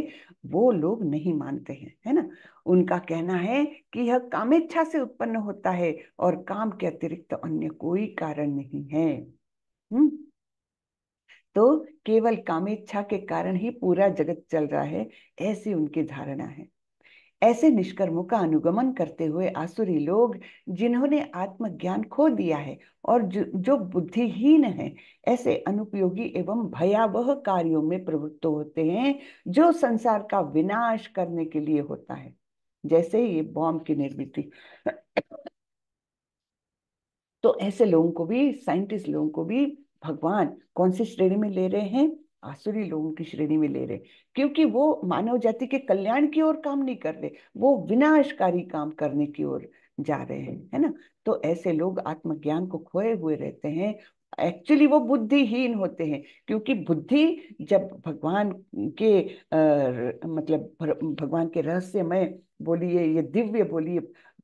वो लोग नहीं मानते हैं है ना उनका कहना है कि यह कामेच्छा से उत्पन्न होता है और काम के अतिरिक्त तो अन्य कोई कारण नहीं है हुँ? तो केवल कामेच्छा के कारण ही पूरा जगत चल रहा है ऐसी उनकी धारणा है ऐसे निष्कर्मों का अनुगमन करते हुए आसुरी लोग जिन्होंने आत्मज्ञान खो दिया है और जो, जो बुद्धिहीन है ऐसे अनुपयोगी एवं भयावह कार्यों में प्रवृत्त होते हैं जो संसार का विनाश करने के लिए होता है जैसे ये बॉम्ब की निर्मित तो ऐसे लोगों को भी साइंटिस्ट लोगों को भी भगवान कौन सी श्रेणी में ले रहे हैं आसुरी लोगों की श्रेणी में ले रहे क्योंकि वो मानव जाति के कल्याण की ओर काम नहीं कर रहे वो विनाशकारी काम करने की ओर जा रहे हैं है ना तो ऐसे लोग आत्मज्ञान को खोए हुए रहते हैं एक्चुअली वो बुद्धिहीन होते हैं क्योंकि बुद्धि जब भगवान के आ, मतलब भगवान के रहस्यमय बोलिए ये दिव्य बोलिए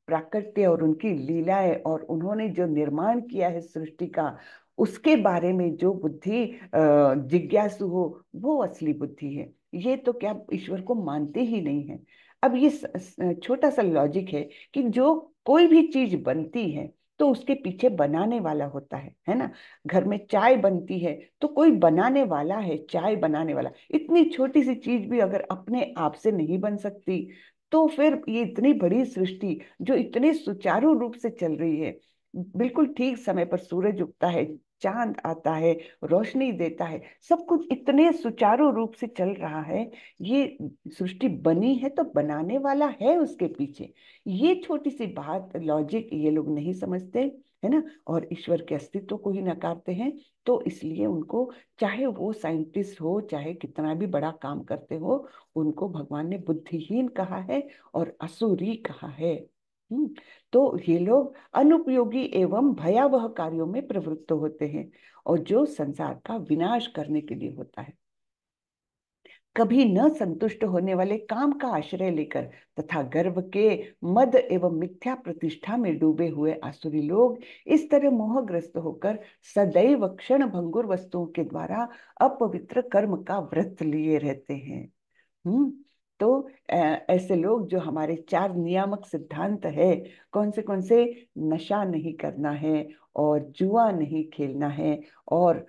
प्राकृत्य और उनकी लीलाएं और उन्होंने जो निर्माण किया है सृष्टि का उसके बारे में जो बुद्धि जिज्ञासु हो वो असली बुद्धि है ये तो क्या ईश्वर को मानते ही नहीं है अब ये छोटा सा लॉजिक है कि जो कोई भी चीज बनती है तो उसके पीछे बनाने वाला होता है है ना घर में चाय बनती है तो कोई बनाने वाला है चाय बनाने वाला इतनी छोटी सी चीज भी अगर अपने आप से नहीं बन सकती तो फिर ये इतनी बड़ी सृष्टि जो इतने सुचारू रूप से चल रही है बिल्कुल ठीक समय पर सूरज उगता है चांद आता है रोशनी देता है सब कुछ इतने सुचारू रूप से चल रहा है ये सृष्टि बनी है तो बनाने वाला है उसके पीछे ये छोटी सी बात लॉजिक ये लोग नहीं समझते है ना और ईश्वर के अस्तित्व को ही नकारते हैं तो इसलिए उनको चाहे वो साइंटिस्ट हो चाहे कितना भी बड़ा काम करते हो उनको भगवान ने बुद्धिहीन कहा है और असुरी कहा है हम्म, तो ये लोग अनुपयोगी एवं भयावह कार्यों में प्रवृत्त होते हैं और जो संसार का विनाश करने के लिए होता है कभी न संतुष्ट होने वाले काम का आश्रय लेकर तथा गर्व के मद एवं मिथ्या प्रतिष्ठा में डूबे हुए आसुरी लोग इस तरह मोहग्रस्त होकर सदैव क्षण भंगुर वस्तुओं के द्वारा अपवित्र कर्म का व्रत लिए रहते हैं हम्म तो ऐसे लोग जो हमारे चार नियामक सिद्धांत है कौन से कौन से नशा नहीं करना है और जुआ नहीं खेलना है और आ,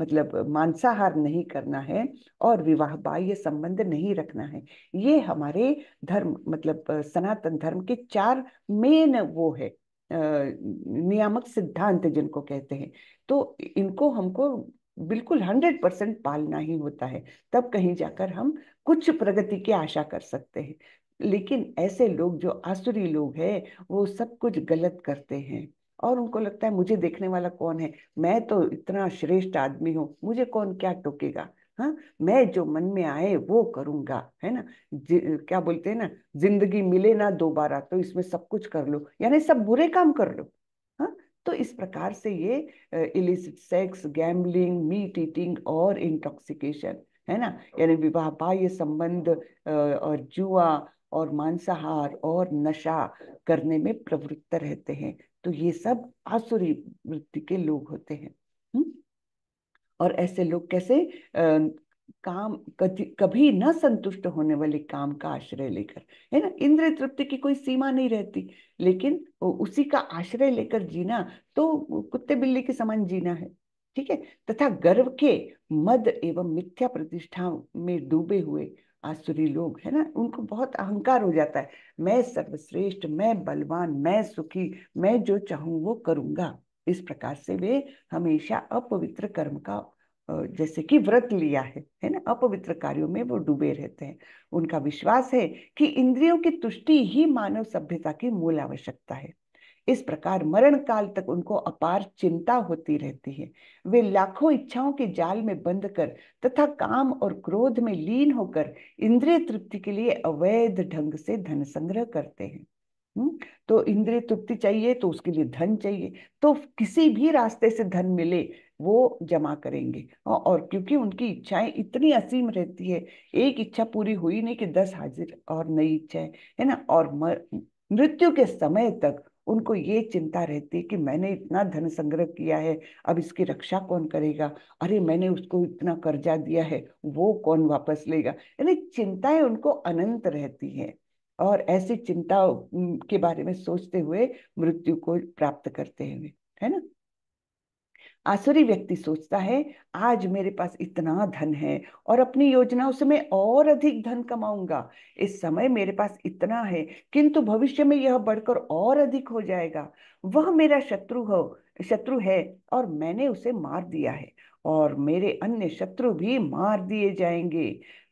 मतलब मांसाहार नहीं करना है और विवाह बाह्य संबंध नहीं रखना है ये हमारे धर्म मतलब सनातन धर्म के चार मेन वो है नियामक सिद्धांत जिनको कहते हैं तो इनको हमको बिल्कुल हंड्रेड परसेंट पालना ही होता है तब कहीं जाकर हम कुछ प्रगति की आशा कर सकते हैं लेकिन ऐसे लोग जो आसुरी लोग हैं वो सब कुछ गलत करते हैं और उनको लगता है मुझे देखने वाला कौन है मैं तो इतना श्रेष्ठ आदमी हूँ मुझे कौन क्या टोकेगा हाँ मैं जो मन में आए वो करूंगा है ना क्या बोलते हैं ना जिंदगी मिले ना दोबारा तो इसमें सब कुछ कर लो यानी सब बुरे काम कर लो तो इस प्रकार से ये illicit sex gambling meat eating और इंटॉक्सिकेशन है ना यानी विवाह बाह्य संबंध और जुआ और मांसाहार और नशा करने में प्रवृत्त रहते हैं तो ये सब आसुरी वृत्ति के लोग होते हैं हुँ? और ऐसे लोग कैसे काम कभी न संतुष्ट होने वाले काम का आश्रय लेकर है ना इंद्र तृप्ति की कोई सीमा नहीं रहती लेकिन उसी का आश्रय लेकर जीना तो कुत्ते बिल्ली के समान जीना है ठीक है तथा गर्व के मद एवं मिथ्या प्रतिष्ठा में डूबे हुए आसुरी लोग है ना उनको बहुत अहंकार हो जाता है मैं सर्वश्रेष्ठ मैं बलवान मैं सुखी मैं जो चाहूं वो करूंगा इस प्रकार से वे हमेशा अपवित्र कर्म का जैसे कि व्रत लिया है है ना अपवित्र कार्यों में वो डूबे रहते हैं उनका विश्वास है कि इंद्रियों की तुष्टि ही मानव सभ्यता की मूल आवश्यकता है इस प्रकार मरण काल तक उनको अपार चिंता होती रहती है वे लाखों इच्छाओं के जाल में बंद कर तथा काम और क्रोध में लीन होकर इंद्रिय तृप्ति के लिए अवैध ढंग से धन संग्रह करते हैं हम्म, तो इंद्रिय तृप्ति चाहिए तो उसके लिए धन चाहिए तो किसी भी रास्ते से धन मिले वो जमा करेंगे और क्योंकि उनकी इच्छाएं इतनी असीम रहती है एक इच्छा पूरी हुई नहीं कि दस हाजिर और नई इच्छाएं है ना और मृत्यु के समय तक उनको ये चिंता रहती है कि मैंने इतना धन संग्रह किया है अब इसकी रक्षा कौन करेगा अरे मैंने उसको इतना कर्जा दिया है वो कौन वापस लेगा यानी चिंताएं उनको अनंत रहती है और ऐसी चिंता के बारे में सोचते हुए मृत्यु को प्राप्त करते हुए है ना आसुरी व्यक्ति सोचता है आज मेरे पास इतना धन है और अपनी योजनाओं से मैं और अधिक धन कमाऊंगा इस समय मेरे पास इतना है किंतु भविष्य में यह बढ़कर और अधिक हो जाएगा वह मेरा शत्रु हो शत्रु है और मैंने उसे मार दिया है और मेरे अन्य शत्रु भी मार दिए जाएंगे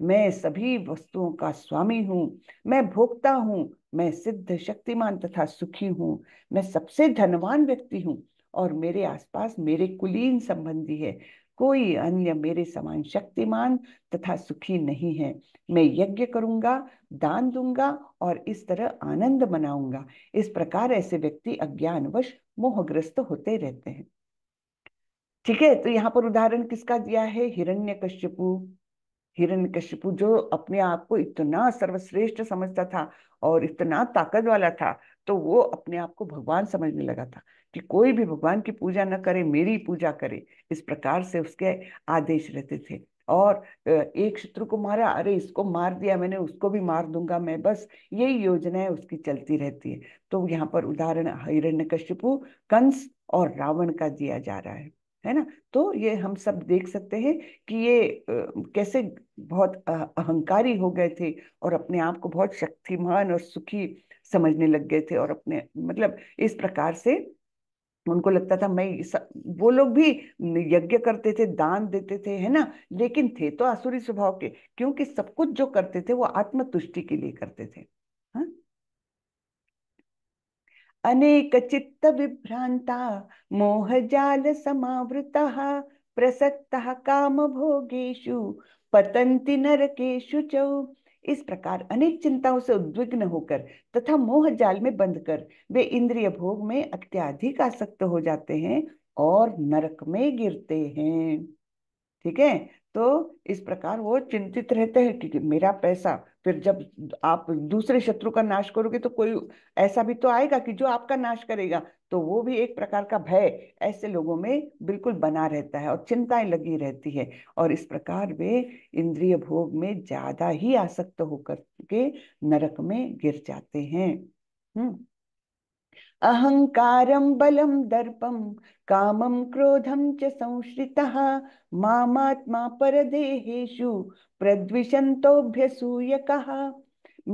मैं सभी वस्तुओं का स्वामी हूँ मैं भोगता हूँ मैं सिद्ध शक्तिमान तथा सुखी हूँ मैं सबसे धनवान व्यक्ति हूँ और मेरे आसपास मेरे कुलीन संबंधी है कोई अन्य मेरे समान शक्तिमान तथा सुखी नहीं है मैं यज्ञ करूंगा दान दूंगा और इस तरह आनंद मनाऊंगा इस प्रकार ऐसे व्यक्ति अज्ञानवश मोहग्रस्त होते रहते हैं ठीक है तो यहाँ पर उदाहरण किसका दिया है हिरण्य कश्यपु हिरण्य कश्यपु जो अपने आप को इतना सर्वश्रेष्ठ समझता था और इतना ताकत वाला था तो वो अपने आप को भगवान समझने लगा था कि कोई भी भगवान की पूजा न करे मेरी पूजा करे इस प्रकार से उसके आदेश रहते थे और एक शत्रु को मारा अरे इसको मार दिया मैंने उसको भी मार दूंगा मैं बस यही योजना है उसकी चलती रहती है तो यहाँ पर उदाहरण कश्यपु कंस और रावण का दिया जा रहा है है ना तो ये हम सब देख सकते हैं कि ये कैसे बहुत अहंकारी हो गए थे और अपने आप को बहुत शक्तिमान और सुखी समझने लग गए थे और अपने मतलब इस प्रकार से उनको लगता था मैं वो लोग भी यज्ञ करते थे दान देते थे है ना लेकिन थे तो आसुरी स्वभाव के क्योंकि सब कुछ जो करते थे वो आत्मतुष्टि के लिए करते थे हाँ? अनेक चित्त विभ्रांता मोह जाल समावृता प्रसक्ता काम भोगेशु पतंती नरकेशु च इस प्रकार अनेक चिंताओं से उद्विग्न होकर तथा मोह जाल में बंद कर वे इंद्रिय भोग में अत्याधिक आसक्त हो जाते हैं और नरक में गिरते हैं ठीक है तो इस प्रकार वो चिंतित रहते हैं कि मेरा पैसा फिर जब आप दूसरे शत्रु का नाश करोगे तो कोई ऐसा भी तो आएगा कि जो आपका नाश करेगा तो वो भी एक प्रकार का भय ऐसे लोगों में बिल्कुल बना रहता है और चिंताएं लगी रहती है और इस प्रकार वे इंद्रिय भोग में ज्यादा ही आसक्त होकर के नरक में गिर जाते हैं हम्म अहङ्कारं बलं दर्पं कामं क्रोधं च संश्रितः मामात्मा परदेहेषु प्रद्विषन्तोऽभ्यसूयकः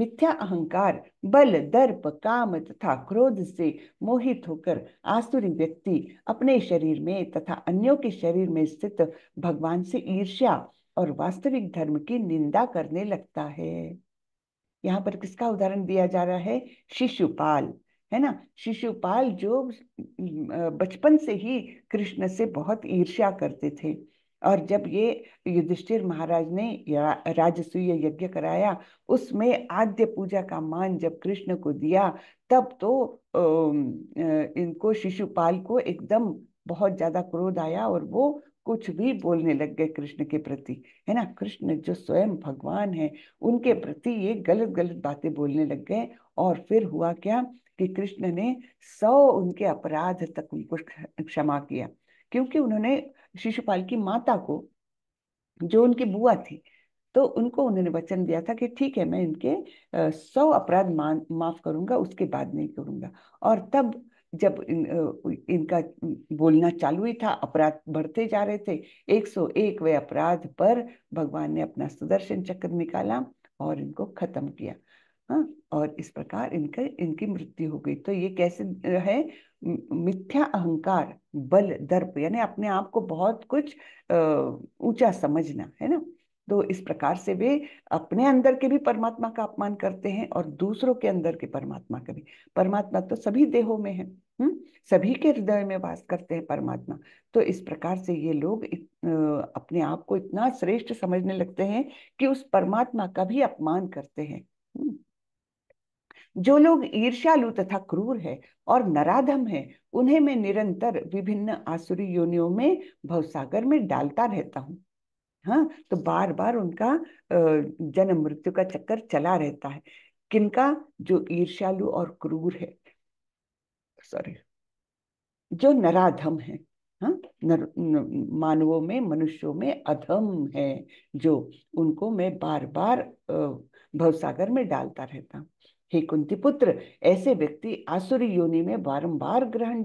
मिथ्या अहंकार बल दर्प काम तथा क्रोध से मोहित होकर आसुरी व्यक्ति अपने शरीर में तथा अन्यों के शरीर में स्थित भगवान से ईर्ष्या और वास्तविक धर्म की निंदा करने लगता है यहाँ पर किसका उदाहरण दिया जा रहा है शिशुपाल है ना शिशुपाल जो बचपन से ही कृष्ण से बहुत ईर्ष्या करते थे और जब ये युधिष्ठिर महाराज ने राजसूय यज्ञ कराया उसमें आद्य पूजा का मान जब कृष्ण को दिया तब तो इनको शिशुपाल को एकदम बहुत ज्यादा क्रोध आया और वो कुछ भी बोलने लग गए कृष्ण के प्रति है ना कृष्ण जो स्वयं भगवान है उनके प्रति ये गलत गलत बातें बोलने लग गए और फिर हुआ क्या कि कृष्ण ने सौ उनके अपराध तक उनको क्षमा किया क्योंकि उन्होंने शिशुपाल की माता को जो उनकी बुआ थी तो उनको उन्होंने वचन दिया था कि ठीक है मैं इनके सौ अपराध माफ करूंगा उसके बाद नहीं करूंगा और तब जब इन, इनका बोलना चालू ही था अपराध बढ़ते जा रहे थे वे अपराध पर भगवान ने अपना सुदर्शन चक्र निकाला और इनको खत्म किया हाँ और इस प्रकार इनके इनकी मृत्यु हो गई तो ये कैसे है मिथ्या अहंकार बल दर्प यानी अपने आप को बहुत कुछ ऊंचा समझना है ना तो इस प्रकार से वे अपने अंदर के भी परमात्मा का अपमान करते हैं और दूसरों के अंदर के परमात्मा का भी परमात्मा तो सभी देहों में है हुँ? हम्म? सभी के हृदय में वास करते हैं परमात्मा तो इस प्रकार से ये लोग इत, अपने आप को इतना श्रेष्ठ समझने लगते हैं कि उस परमात्मा का भी अपमान करते हैं हम्म? जो लोग ईर्ष्यालु तथा क्रूर है और नराधम है उन्हें मैं निरंतर विभिन्न आसुरी योनियों में भवसागर में डालता रहता हूँ हाँ तो बार बार उनका जन्म मृत्यु का चक्कर चला रहता है किनका जो ईर्ष्यालु और क्रूर है सॉरी जो नराधम है हाँ नर, न, मानवों में मनुष्यों में अधम है जो उनको मैं बार बार भवसागर में डालता रहता हूँ हे कुंती पुत्र ऐसे व्यक्ति आसुरी योनि में बारंबार ग्रहण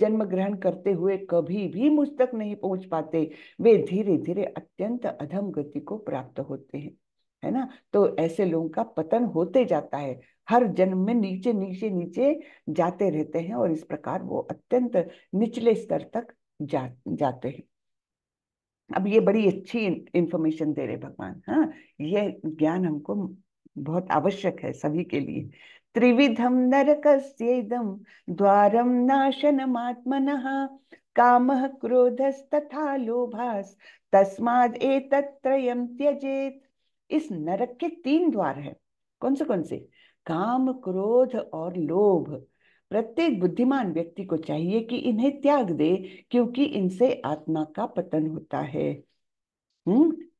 जन्म ग्रहण करते हुए कभी भी मुझ तक नहीं पहुंच पाते वे धीरे धीरे अत्यंत अधम गति को प्राप्त होते हैं है ना तो ऐसे लोगों का पतन होते जाता है हर जन्म में नीचे नीचे नीचे जाते रहते हैं और इस प्रकार वो अत्यंत निचले स्तर तक जा जाते हैं अब ये बड़ी अच्छी इंफॉर्मेशन दे रहे भगवान हाँ ये ज्ञान हमको बहुत आवश्यक है सभी के लिए त्रिविधम नरकस्येदम द्वारम नाशनमात्मन काम क्रोधस्तथा लोभास तस्माद त्यजेत इस नरक के तीन द्वार है कौन से कौन से काम क्रोध और लोभ प्रत्येक बुद्धिमान व्यक्ति को चाहिए कि इन्हें त्याग दे क्योंकि इनसे आत्मा का पतन होता है हम्म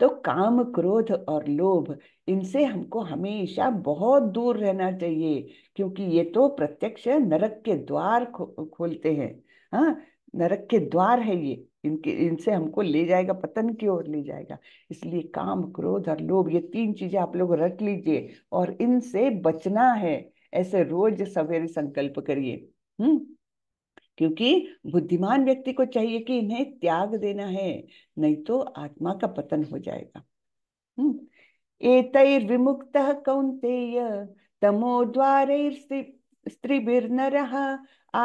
तो काम क्रोध और लोभ इनसे हमको हमेशा बहुत दूर रहना चाहिए क्योंकि ये तो प्रत्यक्ष नरक के द्वार खोलते हैं हाँ नरक के द्वार है ये इनके इनसे हमको ले जाएगा पतन की ओर ले जाएगा इसलिए काम क्रोध और लोभ ये तीन चीजें आप लोग रट लीजिए और इनसे बचना है ऐसे रोज सवेरे संकल्प करिए हम्म क्योंकि बुद्धिमान व्यक्ति को चाहिए कि इन्हें त्याग देना है नहीं तो आत्मा का पतन हो जाएगा हम्म। विमुक्त कौंतेय तमो द्वारैर स्त्रीभिर्नरः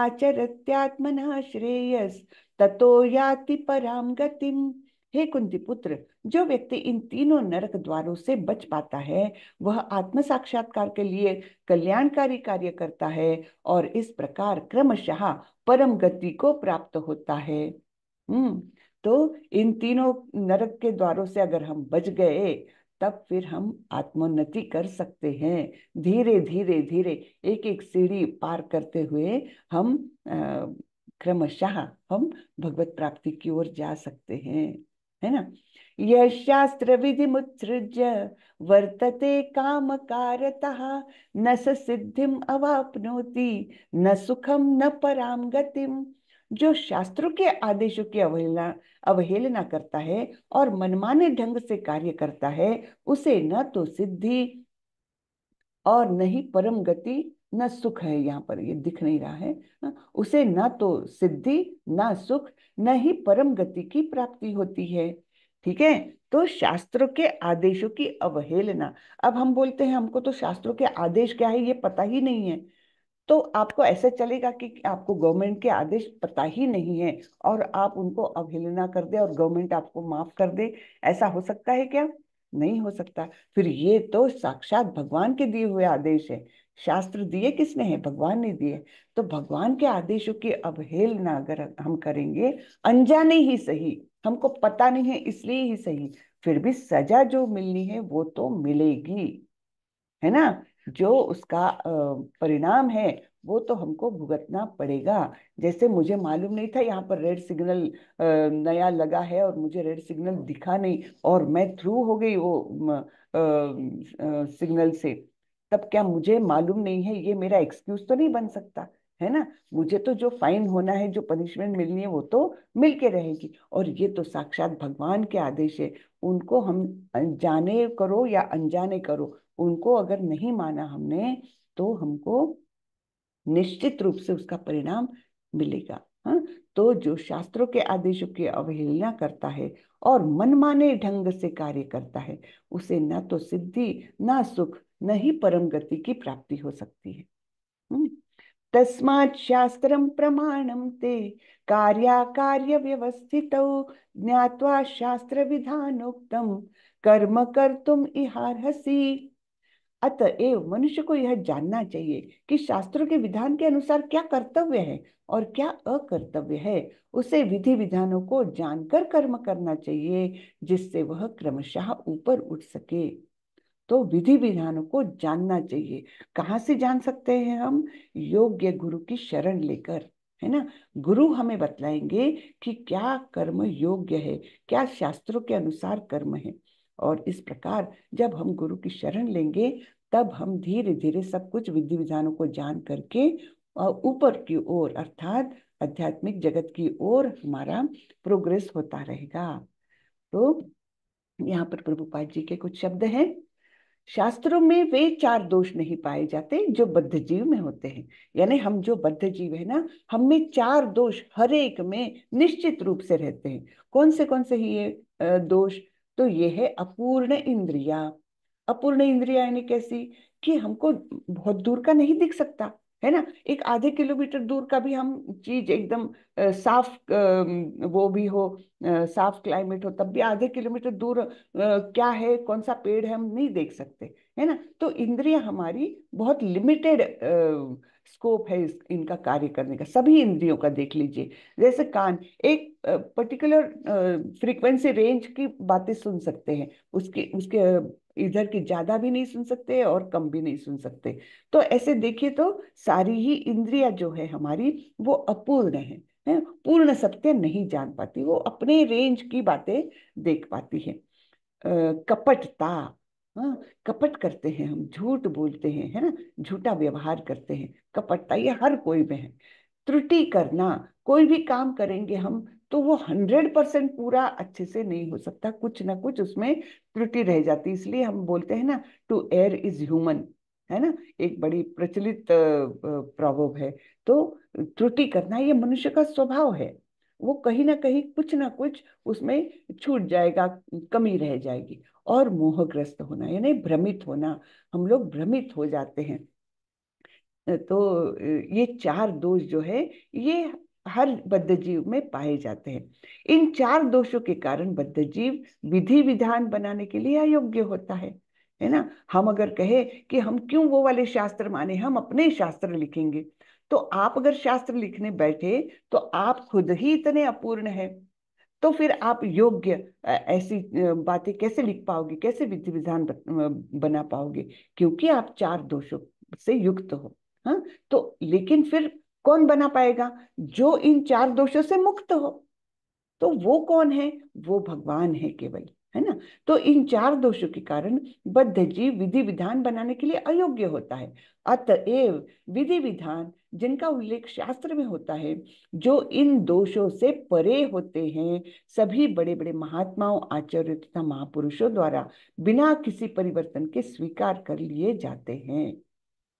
आचरत्यात्मनः श्रेयस ततो याति पराम गतिम हे कुंती पुत्र जो व्यक्ति इन तीनों नरक द्वारों से बच पाता है वह आत्म साक्षात्कार के लिए कल्याणकारी कार्य करता है और इस प्रकार क्रमशः परम गति को प्राप्त होता है हम्म तो इन तीनों नरक के द्वारों से अगर हम बच गए तब फिर हम आत्मोन्नति कर सकते हैं धीरे धीरे धीरे एक एक सीढ़ी पार करते हुए हम क्रमशः हम भगवत प्राप्ति की ओर जा सकते हैं है ना यह शास्त्र विधि मुत्सृज वर्तते काम कारतः न स सिद्धिम अवापनोति न सुखम न पराम गतिम जो शास्त्रों के आदेशों की अवहेलना अवहेलना करता है और मनमाने ढंग से कार्य करता है उसे न तो सिद्धि और न ही परम गति न सुख है यहाँ पर ये दिख नहीं रहा है हाँ? उसे न तो सिद्धि न सुख न ही परम गति की प्राप्ति होती है ठीक है तो शास्त्रों के आदेशों की अवहेलना अब हम बोलते हैं हमको तो शास्त्रों के आदेश क्या है ये पता ही नहीं है तो आपको ऐसे चलेगा कि आपको गवर्नमेंट के आदेश पता ही नहीं है और आप उनको अवहेलना कर दे और गवर्नमेंट आपको माफ कर दे ऐसा हो सकता है क्या नहीं हो सकता फिर ये तो साक्षात भगवान के दिए हुए आदेश है शास्त्र दिए किसने हैं भगवान ने दिए तो भगवान के आदेशों की अवहेलना अगर हम करेंगे अनजाने ही सही हमको पता नहीं है इसलिए ही सही फिर भी सजा जो मिलनी है वो तो मिलेगी है ना जो उसका परिणाम है वो तो हमको भुगतना पड़ेगा जैसे मुझे मालूम नहीं था यहाँ पर रेड सिग्नल नया लगा है और मुझे रेड सिग्नल दिखा नहीं और मैं थ्रू हो गई वो सिग्नल से तब क्या मुझे मालूम नहीं है ये मेरा एक्सक्यूज तो नहीं बन सकता है ना मुझे तो जो फाइन होना है जो पनिशमेंट मिलनी है वो तो मिल के रहेगी और ये तो साक्षात भगवान के आदेश है उनको हम जाने करो या अनजाने करो उनको अगर नहीं माना हमने तो हमको निश्चित रूप से उसका परिणाम मिलेगा हा? तो जो शास्त्रों के आदेशों की अवहेलना करता है और मनमाने ढंग से कार्य करता है उसे ना तो सिद्धि ना सुख न ही परम गति की प्राप्ति हो सकती है हम्म। तस्मात् शास्त्रम प्रमाणम ते कार्या कार्य व्यवस्थित ज्ञावा शास्त्र विधानोक्तम कर्म कर तुम इहारहसी अतएव मनुष्य को यह जानना चाहिए कि शास्त्रों के विधान के अनुसार क्या कर्तव्य है और क्या अकर्तव्य है उसे विधि विधानों को जानकर कर्म करना चाहिए जिससे वह क्रमशः ऊपर उठ सके तो विधि विधानों को जानना चाहिए कहाँ से जान सकते हैं हम योग्य गुरु की शरण लेकर है ना गुरु हमें बतलाएंगे कि क्या कर्म योग्य है क्या शास्त्रों के अनुसार कर्म है और इस प्रकार जब हम गुरु की शरण लेंगे तब हम धीरे धीरे सब कुछ विधि विधानों को जान करके और ऊपर की ओर अर्थात आध्यात्मिक जगत की ओर हमारा प्रोग्रेस होता रहेगा तो यहाँ पर प्रभुपाद जी के कुछ शब्द हैं शास्त्रों में वे चार दोष नहीं पाए जाते जो बद्ध जीव में होते हैं यानी हम जो बद्ध जीव है ना हम में चार दोष हर एक में निश्चित रूप से रहते हैं कौन से कौन से ही ये दोष तो ये है अपूर्ण इंद्रिया अपूर्ण इंद्रिया यानी कैसी कि हमको बहुत दूर का नहीं दिख सकता है ना एक आधे किलोमीटर दूर का भी हम चीज एकदम साफ वो भी हो साफ क्लाइमेट हो तब भी आधे किलोमीटर दूर क्या है कौन सा पेड़ है हम नहीं देख सकते है ना तो इंद्रिया हमारी बहुत लिमिटेड स्कोप है इनका कार्य करने का सभी इंद्रियों का देख लीजिए जैसे कान एक पर्टिकुलर फ्रीक्वेंसी रेंज की बातें सुन सकते हैं उसके उसके इधर की ज्यादा भी नहीं सुन सकते और कम भी नहीं सुन सकते तो ऐसे देखिए तो सारी ही इंद्रिया जो है हमारी वो अपूर्ण है, है? पूर्ण सत्य नहीं जान पाती वो अपने रेंज की बातें देख पाती है कपटता हाँ? कपट करते हैं हम झूठ बोलते हैं है ना झूठा व्यवहार करते हैं कपटता ये हर कोई में है त्रुटि करना कोई भी काम करेंगे हम तो वो हंड्रेड परसेंट पूरा अच्छे से नहीं हो सकता कुछ ना कुछ उसमें त्रुटि रह जाती इसलिए हम बोलते हैं ना टू एयर इज ह्यूमन है ना एक बड़ी प्रचलित प्रभोव है तो त्रुटि करना ये मनुष्य का स्वभाव है वो कहीं ना कहीं कुछ ना कुछ उसमें छूट जाएगा कमी रह जाएगी और मोहग्रस्त होना यानी भ्रमित होना हम लोग भ्रमित हो जाते हैं तो ये चार दोष जो है ये हर बद्ध जीव में पाए जाते हैं इन चार दोषों के कारण बद्ध जीव विधि विधान बनाने के लिए अयोग्य होता है है ना हम अगर कहे कि हम क्यों वो वाले शास्त्र माने हम अपने शास्त्र लिखेंगे तो आप अगर शास्त्र लिखने बैठे तो आप खुद ही इतने अपूर्ण है तो फिर आप योग्य ऐसी बातें कैसे लिख पाओगे कैसे विधि विधान बना पाओगे क्योंकि आप चार दोषों से युक्त हो हाँ तो लेकिन फिर कौन बना पाएगा जो इन चार दोषों से मुक्त हो तो वो कौन है वो भगवान है केवल है ना तो इन चार दोषों के कारण बद्ध जीव विधि विधान बनाने के लिए अयोग्य होता है अतएव विधि विधान जिनका उल्लेख शास्त्र में होता है जो इन दोषों से परे होते हैं सभी बड़े बड़े महात्माओं आचार्य तथा महापुरुषों द्वारा बिना किसी परिवर्तन के स्वीकार कर लिए जाते हैं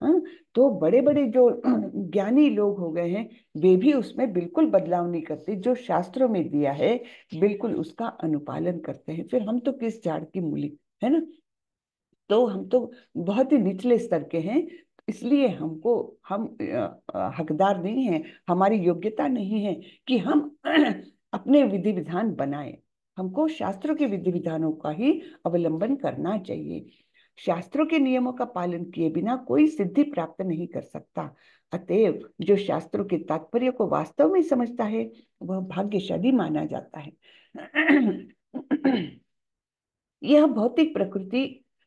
हाँ, तो बड़े बड़े जो [clears throat] ज्ञानी लोग हो गए हैं वे भी उसमें बिल्कुल बदलाव नहीं करते जो शास्त्रों में दिया है बिल्कुल उसका अनुपालन करते हैं फिर हम तो किस झाड़ की मूली है ना तो हम तो बहुत ही निचले स्तर के हैं इसलिए हमको हम हकदार नहीं है हमारी योग्यता नहीं है कि हम [clears throat] अपने विधि विधान बनाए हमको शास्त्रों के विधि विधानों का ही अवलंबन करना चाहिए शास्त्रों के नियमों का पालन किए बिना कोई सिद्धि प्राप्त नहीं कर सकता अतएव जो शास्त्रों के तात्पर्य को वास्तव में समझता है वह भाग्यशाली माना जाता है यह भौतिक प्रकृति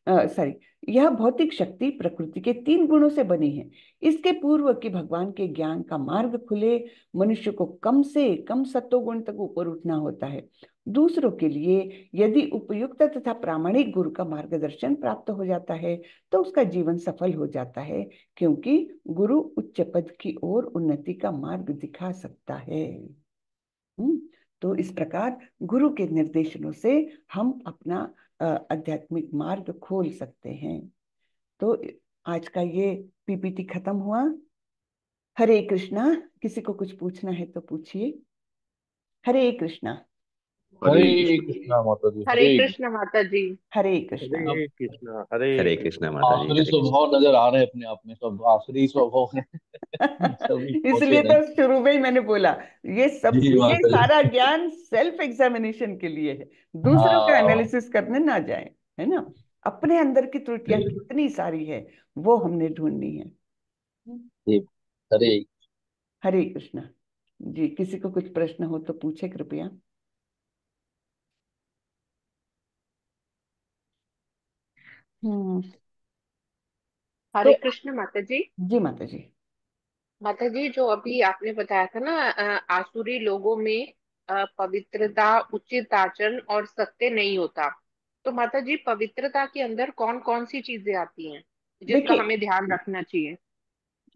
सॉरी यह भौतिक शक्ति प्रकृति के तीन गुणों से बनी है इसके पूर्व कि भगवान के ज्ञान का मार्ग खुले मनुष्य को कम से कम गुण तक ऊपर उठना होता है दूसरों के लिए यदि उपयुक्त तथा प्रामाणिक गुरु का मार्गदर्शन प्राप्त हो जाता है तो उसका जीवन सफल हो जाता है क्योंकि गुरु उच्च पद की ओर उन्नति का मार्ग दिखा सकता है हम्म, तो इस प्रकार गुरु के निर्देशनों से हम अपना आध्यात्मिक मार्ग खोल सकते हैं तो आज का ये पीपीटी खत्म हुआ हरे कृष्णा किसी को कुछ पूछना है तो पूछिए हरे कृष्णा हरे कृष्णा माता जी हरे कृष्णा माता जी हरे कृष्णा कृष्णा हरे हरे कृष्णा माता जी आखिरी स्वभाव नजर आ रहे हैं अपने आप में सब आखिरी स्वभाव है [laughs] इसलिए तो शुरू में ही मैंने बोला ये सब ये सारा ज्ञान सेल्फ एग्जामिनेशन के लिए है दूसरों का एनालिसिस हाँ। करने ना जाए है ना अपने अंदर की त्रुटियां हम्म। कितनी सारी है वो हमने ढूंढनी है हरे हरे कृष्णा जी किसी को कुछ प्रश्न हो तो पूछे कृपया हम्म हरे तो कृष्ण माता जी जी माता जी माता जी जो अभी आपने बताया था ना आसुरी लोगों में पवित्रता उचित आचरण और सत्य नहीं होता तो माता जी पवित्रता के अंदर कौन कौन सी चीजें आती हैं जिसका देखिए हमें ध्यान रखना चाहिए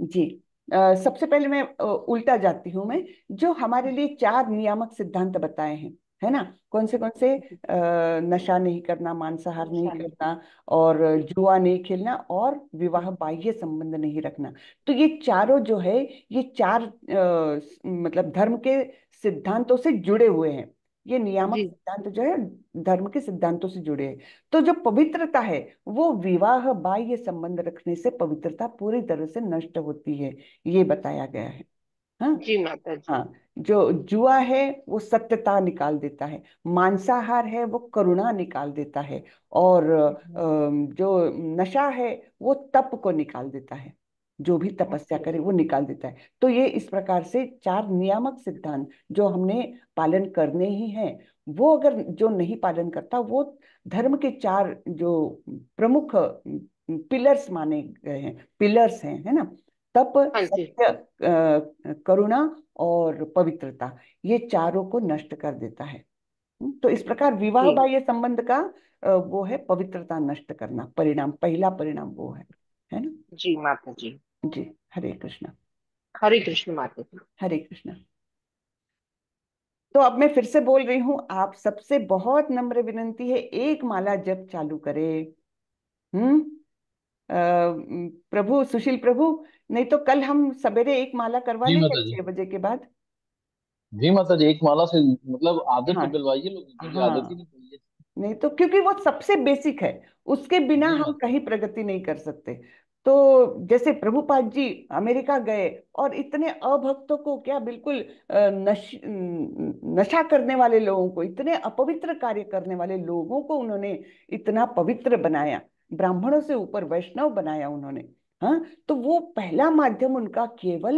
जी आ, सबसे पहले मैं उल्टा जाती हूँ मैं जो हमारे लिए चार नियामक सिद्धांत बताए हैं है ना कौन से कौन से आ, नशा नहीं करना मांसाहार नहीं करना और जुआ नहीं खेलना और विवाह बाह्य संबंध नहीं रखना तो ये चारों जो है ये चार आ, मतलब धर्म के सिद्धांतों से जुड़े हुए हैं ये नियामक सिद्धांत जो है धर्म के सिद्धांतों से जुड़े हैं तो जो पवित्रता है वो विवाह बाह्य संबंध रखने से पवित्रता पूरी तरह से नष्ट होती है ये बताया गया है हाँ जी माता जी हाँ जो जुआ है वो सत्यता निकाल देता है मांसाहार है वो करुणा निकाल देता है और हम्म। जो नशा है वो तप को निकाल देता है जो भी तपस्या करे वो निकाल देता है तो ये इस प्रकार से चार नियामक सिद्धांत जो हमने पालन करने ही हैं वो अगर जो नहीं पालन करता वो धर्म के चार जो प्रमुख पिलर्स माने गए हैं पिलर्स हैं है ना तप हाँ सत्य करुणा और पवित्रता ये चारों को नष्ट कर देता है हम्म, तो इस प्रकार विवाह बाह्य संबंध का वो है पवित्रता नष्ट करना परिणाम पहला परिणाम वो है है ना जी माता जी जी हरे कृष्णा हरे कृष्ण माता जी हरे कृष्णा तो अब मैं फिर से बोल रही हूं आप सबसे बहुत नम्र विनंती है एक माला जब चालू करे हम्म प्रभु सुशील प्रभु नहीं तो कल हम सवेरे एक माला करवा लेंगे छह बजे के बाद जी माता जी एक माला से मतलब आदत हाँ, तो हाँ, नहीं नहीं तो क्योंकि वो सबसे बेसिक है उसके बिना हम कहीं प्रगति नहीं कर सकते तो जैसे प्रभुपाद जी अमेरिका गए और इतने अभक्तों को क्या बिल्कुल नश नशा करने वाले लोगों को इतने अपवित्र कार्य करने वाले लोगों को उन्होंने इतना पवित्र बनाया ब्राह्मणों से ऊपर वैष्णव बनाया उन्होंने हाँ तो वो पहला माध्यम उनका केवल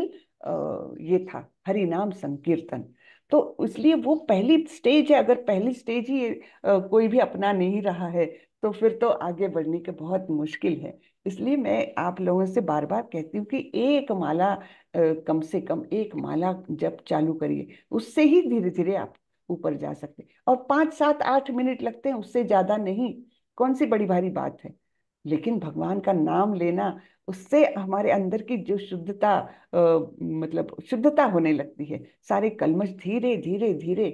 ये था हरिनाम संकीर्तन तो इसलिए वो पहली स्टेज है अगर पहली स्टेज ही कोई भी अपना नहीं रहा है तो फिर तो आगे बढ़ने के बहुत मुश्किल है इसलिए मैं आप लोगों से बार बार कहती हूँ कि एक माला कम से कम एक माला जब चालू करिए उससे ही धीरे धीरे आप ऊपर जा सकते और पांच सात आठ मिनट लगते हैं उससे ज़्यादा नहीं कौन सी बड़ी भारी बात है लेकिन भगवान का नाम लेना उससे हमारे अंदर की जो शुद्धता मतलब शुद्धता होने लगती है सारे कलमश धीरे धीरे धीरे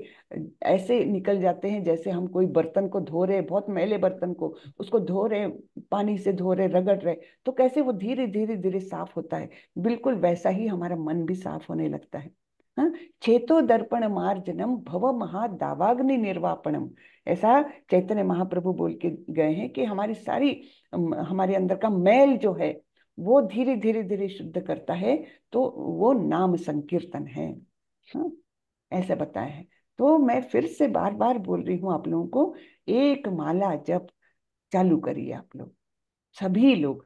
ऐसे निकल जाते हैं जैसे हम कोई बर्तन को धो रहे बहुत मैले बर्तन को उसको धो रहे पानी से धो रहे रगड़ रहे तो कैसे वो धीरे धीरे धीरे साफ होता है बिल्कुल वैसा ही हमारा मन भी साफ होने लगता है हाँ, दर्पण मार्जनम भव महादावाग्नि निर्वापणम ऐसा चैतन्य महाप्रभु बोल के गए हैं कि हमारी सारी हमारे अंदर का मैल जो है वो धीरे धीरे धीरे शुद्ध करता है तो वो नाम संकीर्तन है हाँ, ऐसा बताया है तो मैं फिर से बार बार बोल रही हूँ आप लोगों को एक माला जब चालू करिए आप लोग सभी लोग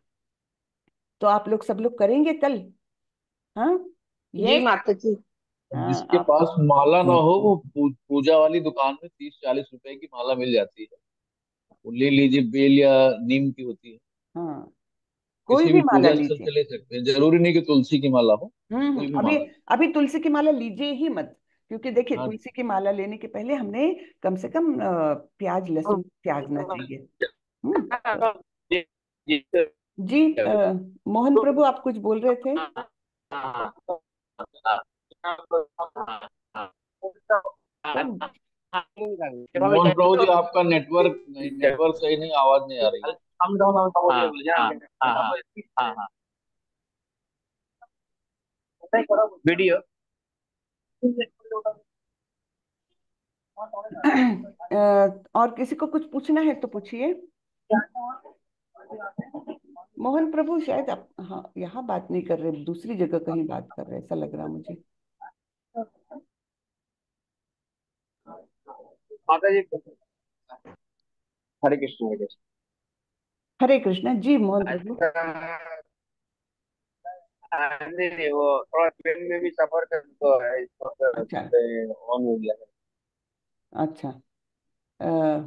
तो आप लोग सब लोग करेंगे कल हाँ ये माता जी जिसके हाँ, पास माला ना हो वो पूजा वाली दुकान में तीस चालीस रुपए की माला मिल जाती है वो ले लीजिए बेल या नीम की होती है हाँ कोई किसी भी, भी माला पूजा स्थल लीजिए ले सकते हैं जरूरी नहीं कि तुलसी की माला हो हम्म, हम्म, कोई भी अभी माला अभी तुलसी की माला लीजिए ही मत क्योंकि देखिए हाँ तुलसी की माला लेने के पहले हमने कम से कम प्याज लहसुन त्यागना हाँ। चाहिए हम्म। हाँ, जी मोहन प्रभु आप कुछ बोल रहे थे मोहन प्रभु जी आपका नेटवर्क नेटवर्क सही नहीं आवाज नहीं आ रही वीडियो और किसी को कुछ पूछना है तो पूछिए मोहन प्रभु शायद आप हाँ यहाँ बात नहीं कर रहे दूसरी जगह कहीं बात कर रहे ऐसा लग रहा मुझे हरे कृष्ण हरे कृष्ण हरे कृष्ण जी मोहन वो थोड़ा ट्रेन में भी सफर कर तो अच्छा। है अच्छा अच्छा आ,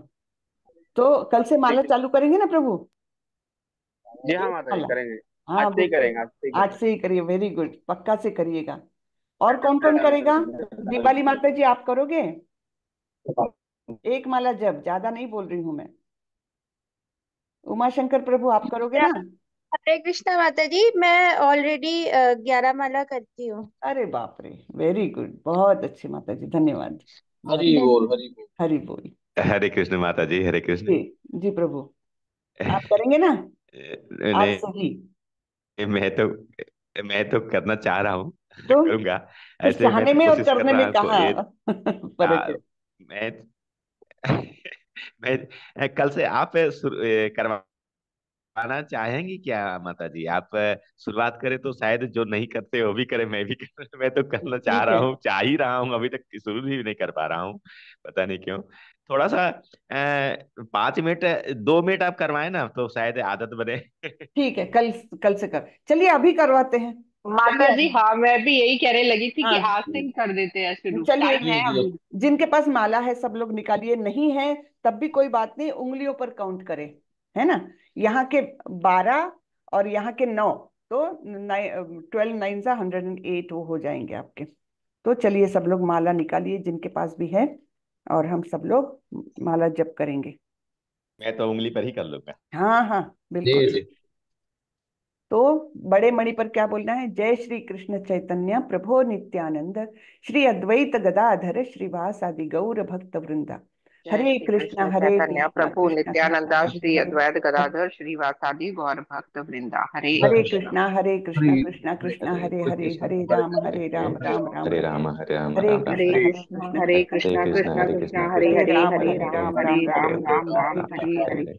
तो कल से माला चालू करेंगे ना प्रभु जी हाँ माता जी करेंगे हाँ आज से ही करेंगे आज से ही करिए वेरी गुड पक्का से करिएगा और कौन कौन हाँ, करेगा हाँ, हाँ, दीपाली माता जी आप करोगे एक माला जब ज्यादा नहीं बोल रही हूँ मैं उमा शंकर प्रभु आप करोगे ना हरे कृष्णा माता जी मैं ऑलरेडी ग्यारह माला करती हूँ अरे बाप रे वेरी गुड बहुत अच्छे माता जी धन्यवाद हरी बोल हरी बोल हरी बोल हरे कृष्ण माता जी हरे कृष्ण जी जी प्रभु आप करेंगे ना आप सही मैं तो मैं तो करना चाह रहा हूँ तो करूंगा ऐसे चाहने में और करने में कहा तो [laughs] हाँ, [laughs] मैं मैं कल से आप करवाना चाहेंगी क्या माता जी आप शुरुआत करें तो शायद जो नहीं करते वो भी करें मैं भी [laughs] कर मैं तो करना चाह रहा हूँ चाह ही रहा हूँ अभी तक शुरू भी नहीं कर पा रहा हूँ पता नहीं क्यों थोड़ा सा पांच मिनट दो मिनट आप करवाए ना तो शायद आदत बने ठीक है कल कल से कर चलिए अभी करवाते हैं माता जी हाँ मैं भी यही कहने लगी थी हाँ, कि आज से कर देते हैं चलिए जिनके पास माला है सब लोग निकालिए नहीं है तब भी कोई बात नहीं उंगलियों पर काउंट करें है ना यहाँ के बारह और यहाँ के नौ तो ट्वेल्व नाइन सा हंड्रेड एंड एट वो हो जाएंगे आपके तो चलिए सब लोग माला निकालिए जिनके पास भी है और हम सब लोग माला जप करेंगे मैं तो उंगली पर ही कर लूंगा हाँ हाँ बिल्कुल दे, तो बड़े मणि पर क्या बोलना है जय श्री कृष्ण चैतन्य प्रभो नित्यानंद श्री अद्वैत गदाधर श्रीवास आदि गौर भक्त वृंदा हरे कृष्ण हरे कन्या प्रभु नित्यानंद श्री अद्वैत गदाधर श्रीवासादि गौर भक्त वृंदा हरे हरे कृष्ण हरे कृष्ण कृष्ण कृष्ण हरे हरे हरे राम हरे राम राम राम हरे राम हरे राम हरे कृष्ण हरे कृष्ण कृष्ण कृष्ण हरे हरे हरे राम राम राम राम हरे हरे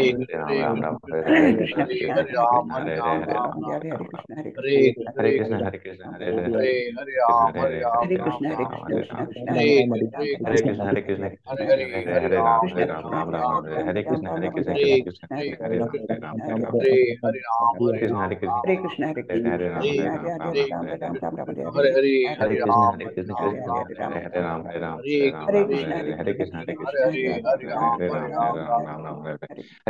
कृष्ण हरे हरे कृष्ण हरे कृष्ण हरे हरे हरे कृष्ण हरे कृष्ण हरे कृष्ण हरे कृष्ण हरे हरे राम हरे राम राम राम हरे हरे कृष्ण हरे कृष्ण हरे कृष्ण हरे हरे राम हरे हरे राम कृष्ण हरे कृष्ण हरे कृष्ण हरे कृष्ण हरे राम हरे राम राम राम राम हरे हरे हरे कृष्ण हरे कृष्ण हरे कृष्ण हरे हरे राम हरे राम हरे कृष्ण हरे कृष्ण हरे कृष्ण हरे कृष्ण हरे राम हरे राम राम राम हरे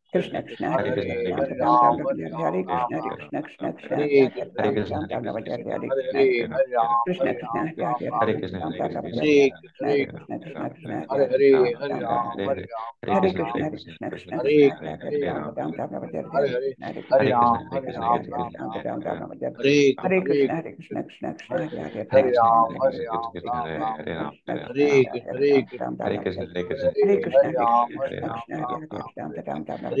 Krishna Krishna Hare Krishna Hare Krishna Hare Krishna Krishna Krishna Hare Krishna Krishna Krishna Hare Krishna Hare Krishna Hare Hare Hare Hare Krishna Krishna Krishna Hare Krishna Krishna Krishna Hare Hare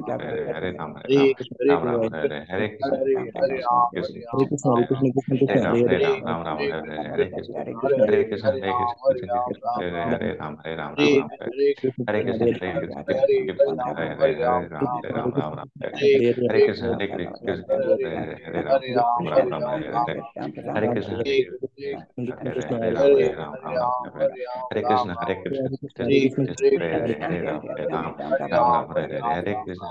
हरे कृष्ण हरे कृष्ण हरे कृष्ण हरे कृष्ण हरे राम राम हरे कृष्ण हरे कृष्ण हरे कृष्ण कृष्ण कृष्ण हरे राम राम हरे हरे कृष्ण हरे कृष्ण कृष्ण कृष्ण हरे राम राम हरे हरे कृष्ण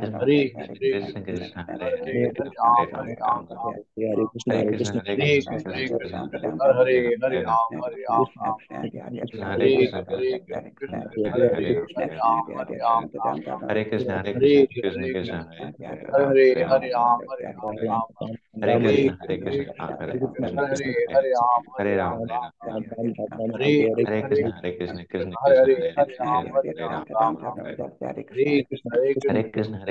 कृष्ण हरे कृष्ण हरे राम हरे कृष्ण हरे कृष्ण हरे कृष्ण हरे कृष्ण हरे हरे हरे कृष्ण हरे कृष्ण हरे हरे कृष्ण हरे कृष्ण हरे हरे हरे राम हरे राम कृष्ण हरे हरे राम हरे राम हरे हरे कृष्ण हरे कृष्ण कृष्ण कृष्ण हरे राम हरे कृष्ण हरे कृष्ण हरे कृष्ण हरे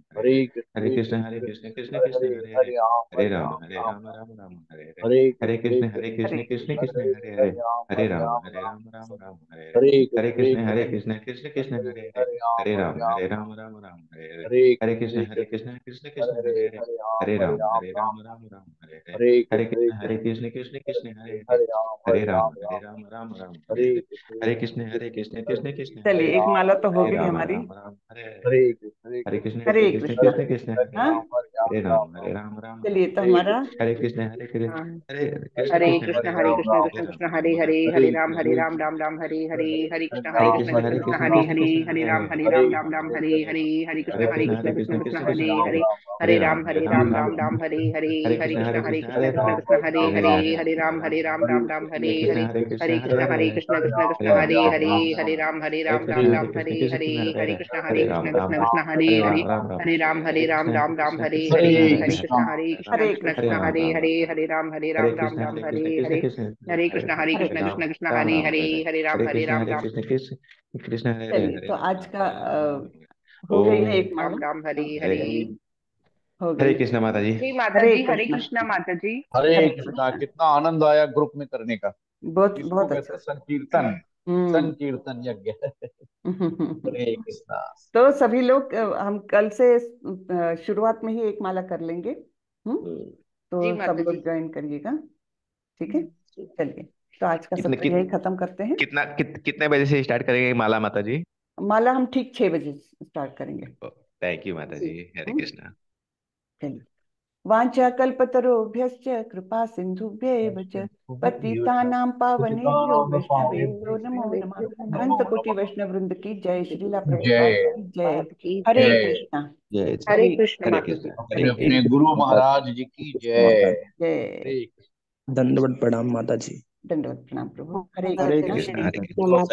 हरे हरे कृष्ण हरे कृष्ण कृष्ण कृष्ण हरे हरे हरे राम हरे राम राम राम हरे हरे हरे कृष्ण हरे कृष्ण कृष्ण कृष्ण हरे हरे हरे राम हरे राम राम राम हरे हरे हरे कृष्ण हरे कृष्ण कृष्ण कृष्ण हरे हरे हरे राम हरे राम राम राम हरे हरे हरे कृष्ण हरे कृष्ण कृष्ण कृष्ण हरे हरे हरे राम हरे राम राम राम हरे हरे हरे कृष्ण हरे कृष्ण कृष्ण कृष्ण हरे हरे हरे राम हरे राम राम राम हरे हरे कृष्ण हरे कृष्ण कृष्ण कृष्ण चलिए एक माला तो हो गई हमारी हरे हरे कृष्ण हरे कृष्ण कृष्ण कृष्ण कृष्ण हरे राम हरे राम राम चलिए तो हमारा हरे कृष्ण हरे कृष्ण हरे हरे कृष्ण हरे कृष्ण कृष्ण कृष्ण हरे हरे हरे राम हरे राम राम राम हरे हरे हरे कृष्ण हरे कृष्ण हरे कृष्ण हरे हरे हरे राम हरे राम राम राम हरे हरे हरे कृष्ण हरे कृष्ण कृष्ण कृष्ण हरे हरे हरे राम हरे राम राम राम हरे हरे हरे कृष्ण हरे कृष्ण कृष्ण कृष्ण हरे हरे हरे राम हरे राम राम राम हरे हरे हरे कृष्ण हरे कृष्ण कृष्ण कृष्ण हरे हरे हरे राम हरे राम राम राम हरे हरे हरे कृष्ण हरे कृष्ण कृष्ण कृष्ण हरे हरे हरे हरे राम हरे राम राम राम हरे हरे हरे कृष्ण हरे कृष्ण कृष्ण हरे हरे हरे राम हरे राम राम राम हरे हरे हरे कृष्ण हरे कृष्ण कृष्ण कृष्ण हरे हरे हरे राम हरे राम राम कृष्ण हरे तो आज का हो गई है एक राम राम हरे हरे हरे कृष्ण माता जी माता जी हरे कृष्ण माता जी हरे कृष्ण कितना आनंद आया ग्रुप में करने का बहुत बहुत अच्छा संकीर्तन हम्म। संकीर्तन यज्ञ [laughs] तो सभी लोग हम कल से शुरुआत में ही एक माला कर लेंगे हुँ? हम्म। हम्म। तो सब लोग ज्वाइन करिएगा ठीक है चलिए तो आज का सत्र यही खत्म करते हैं कितना कित, कितने बजे से स्टार्ट करेंगे माला माता जी माला हम ठीक छह बजे स्टार्ट करेंगे थैंक यू माता जी हरे कृष्णा चलिए वाञ्छाकल्पतरोभ्यश्च कृपा सिन्धुभ्येव च पावने पावनेभ्यो वैष्णवेभ्यो नमो नमः अनंत कोटि की जय श्री जय जय हरे कृष्णा हरे कृष्णा गुरु महाराज जी की जय जय दंडवत प्रणाम माता जी दंडवत प्रणाम प्रभु हरे कृष्ण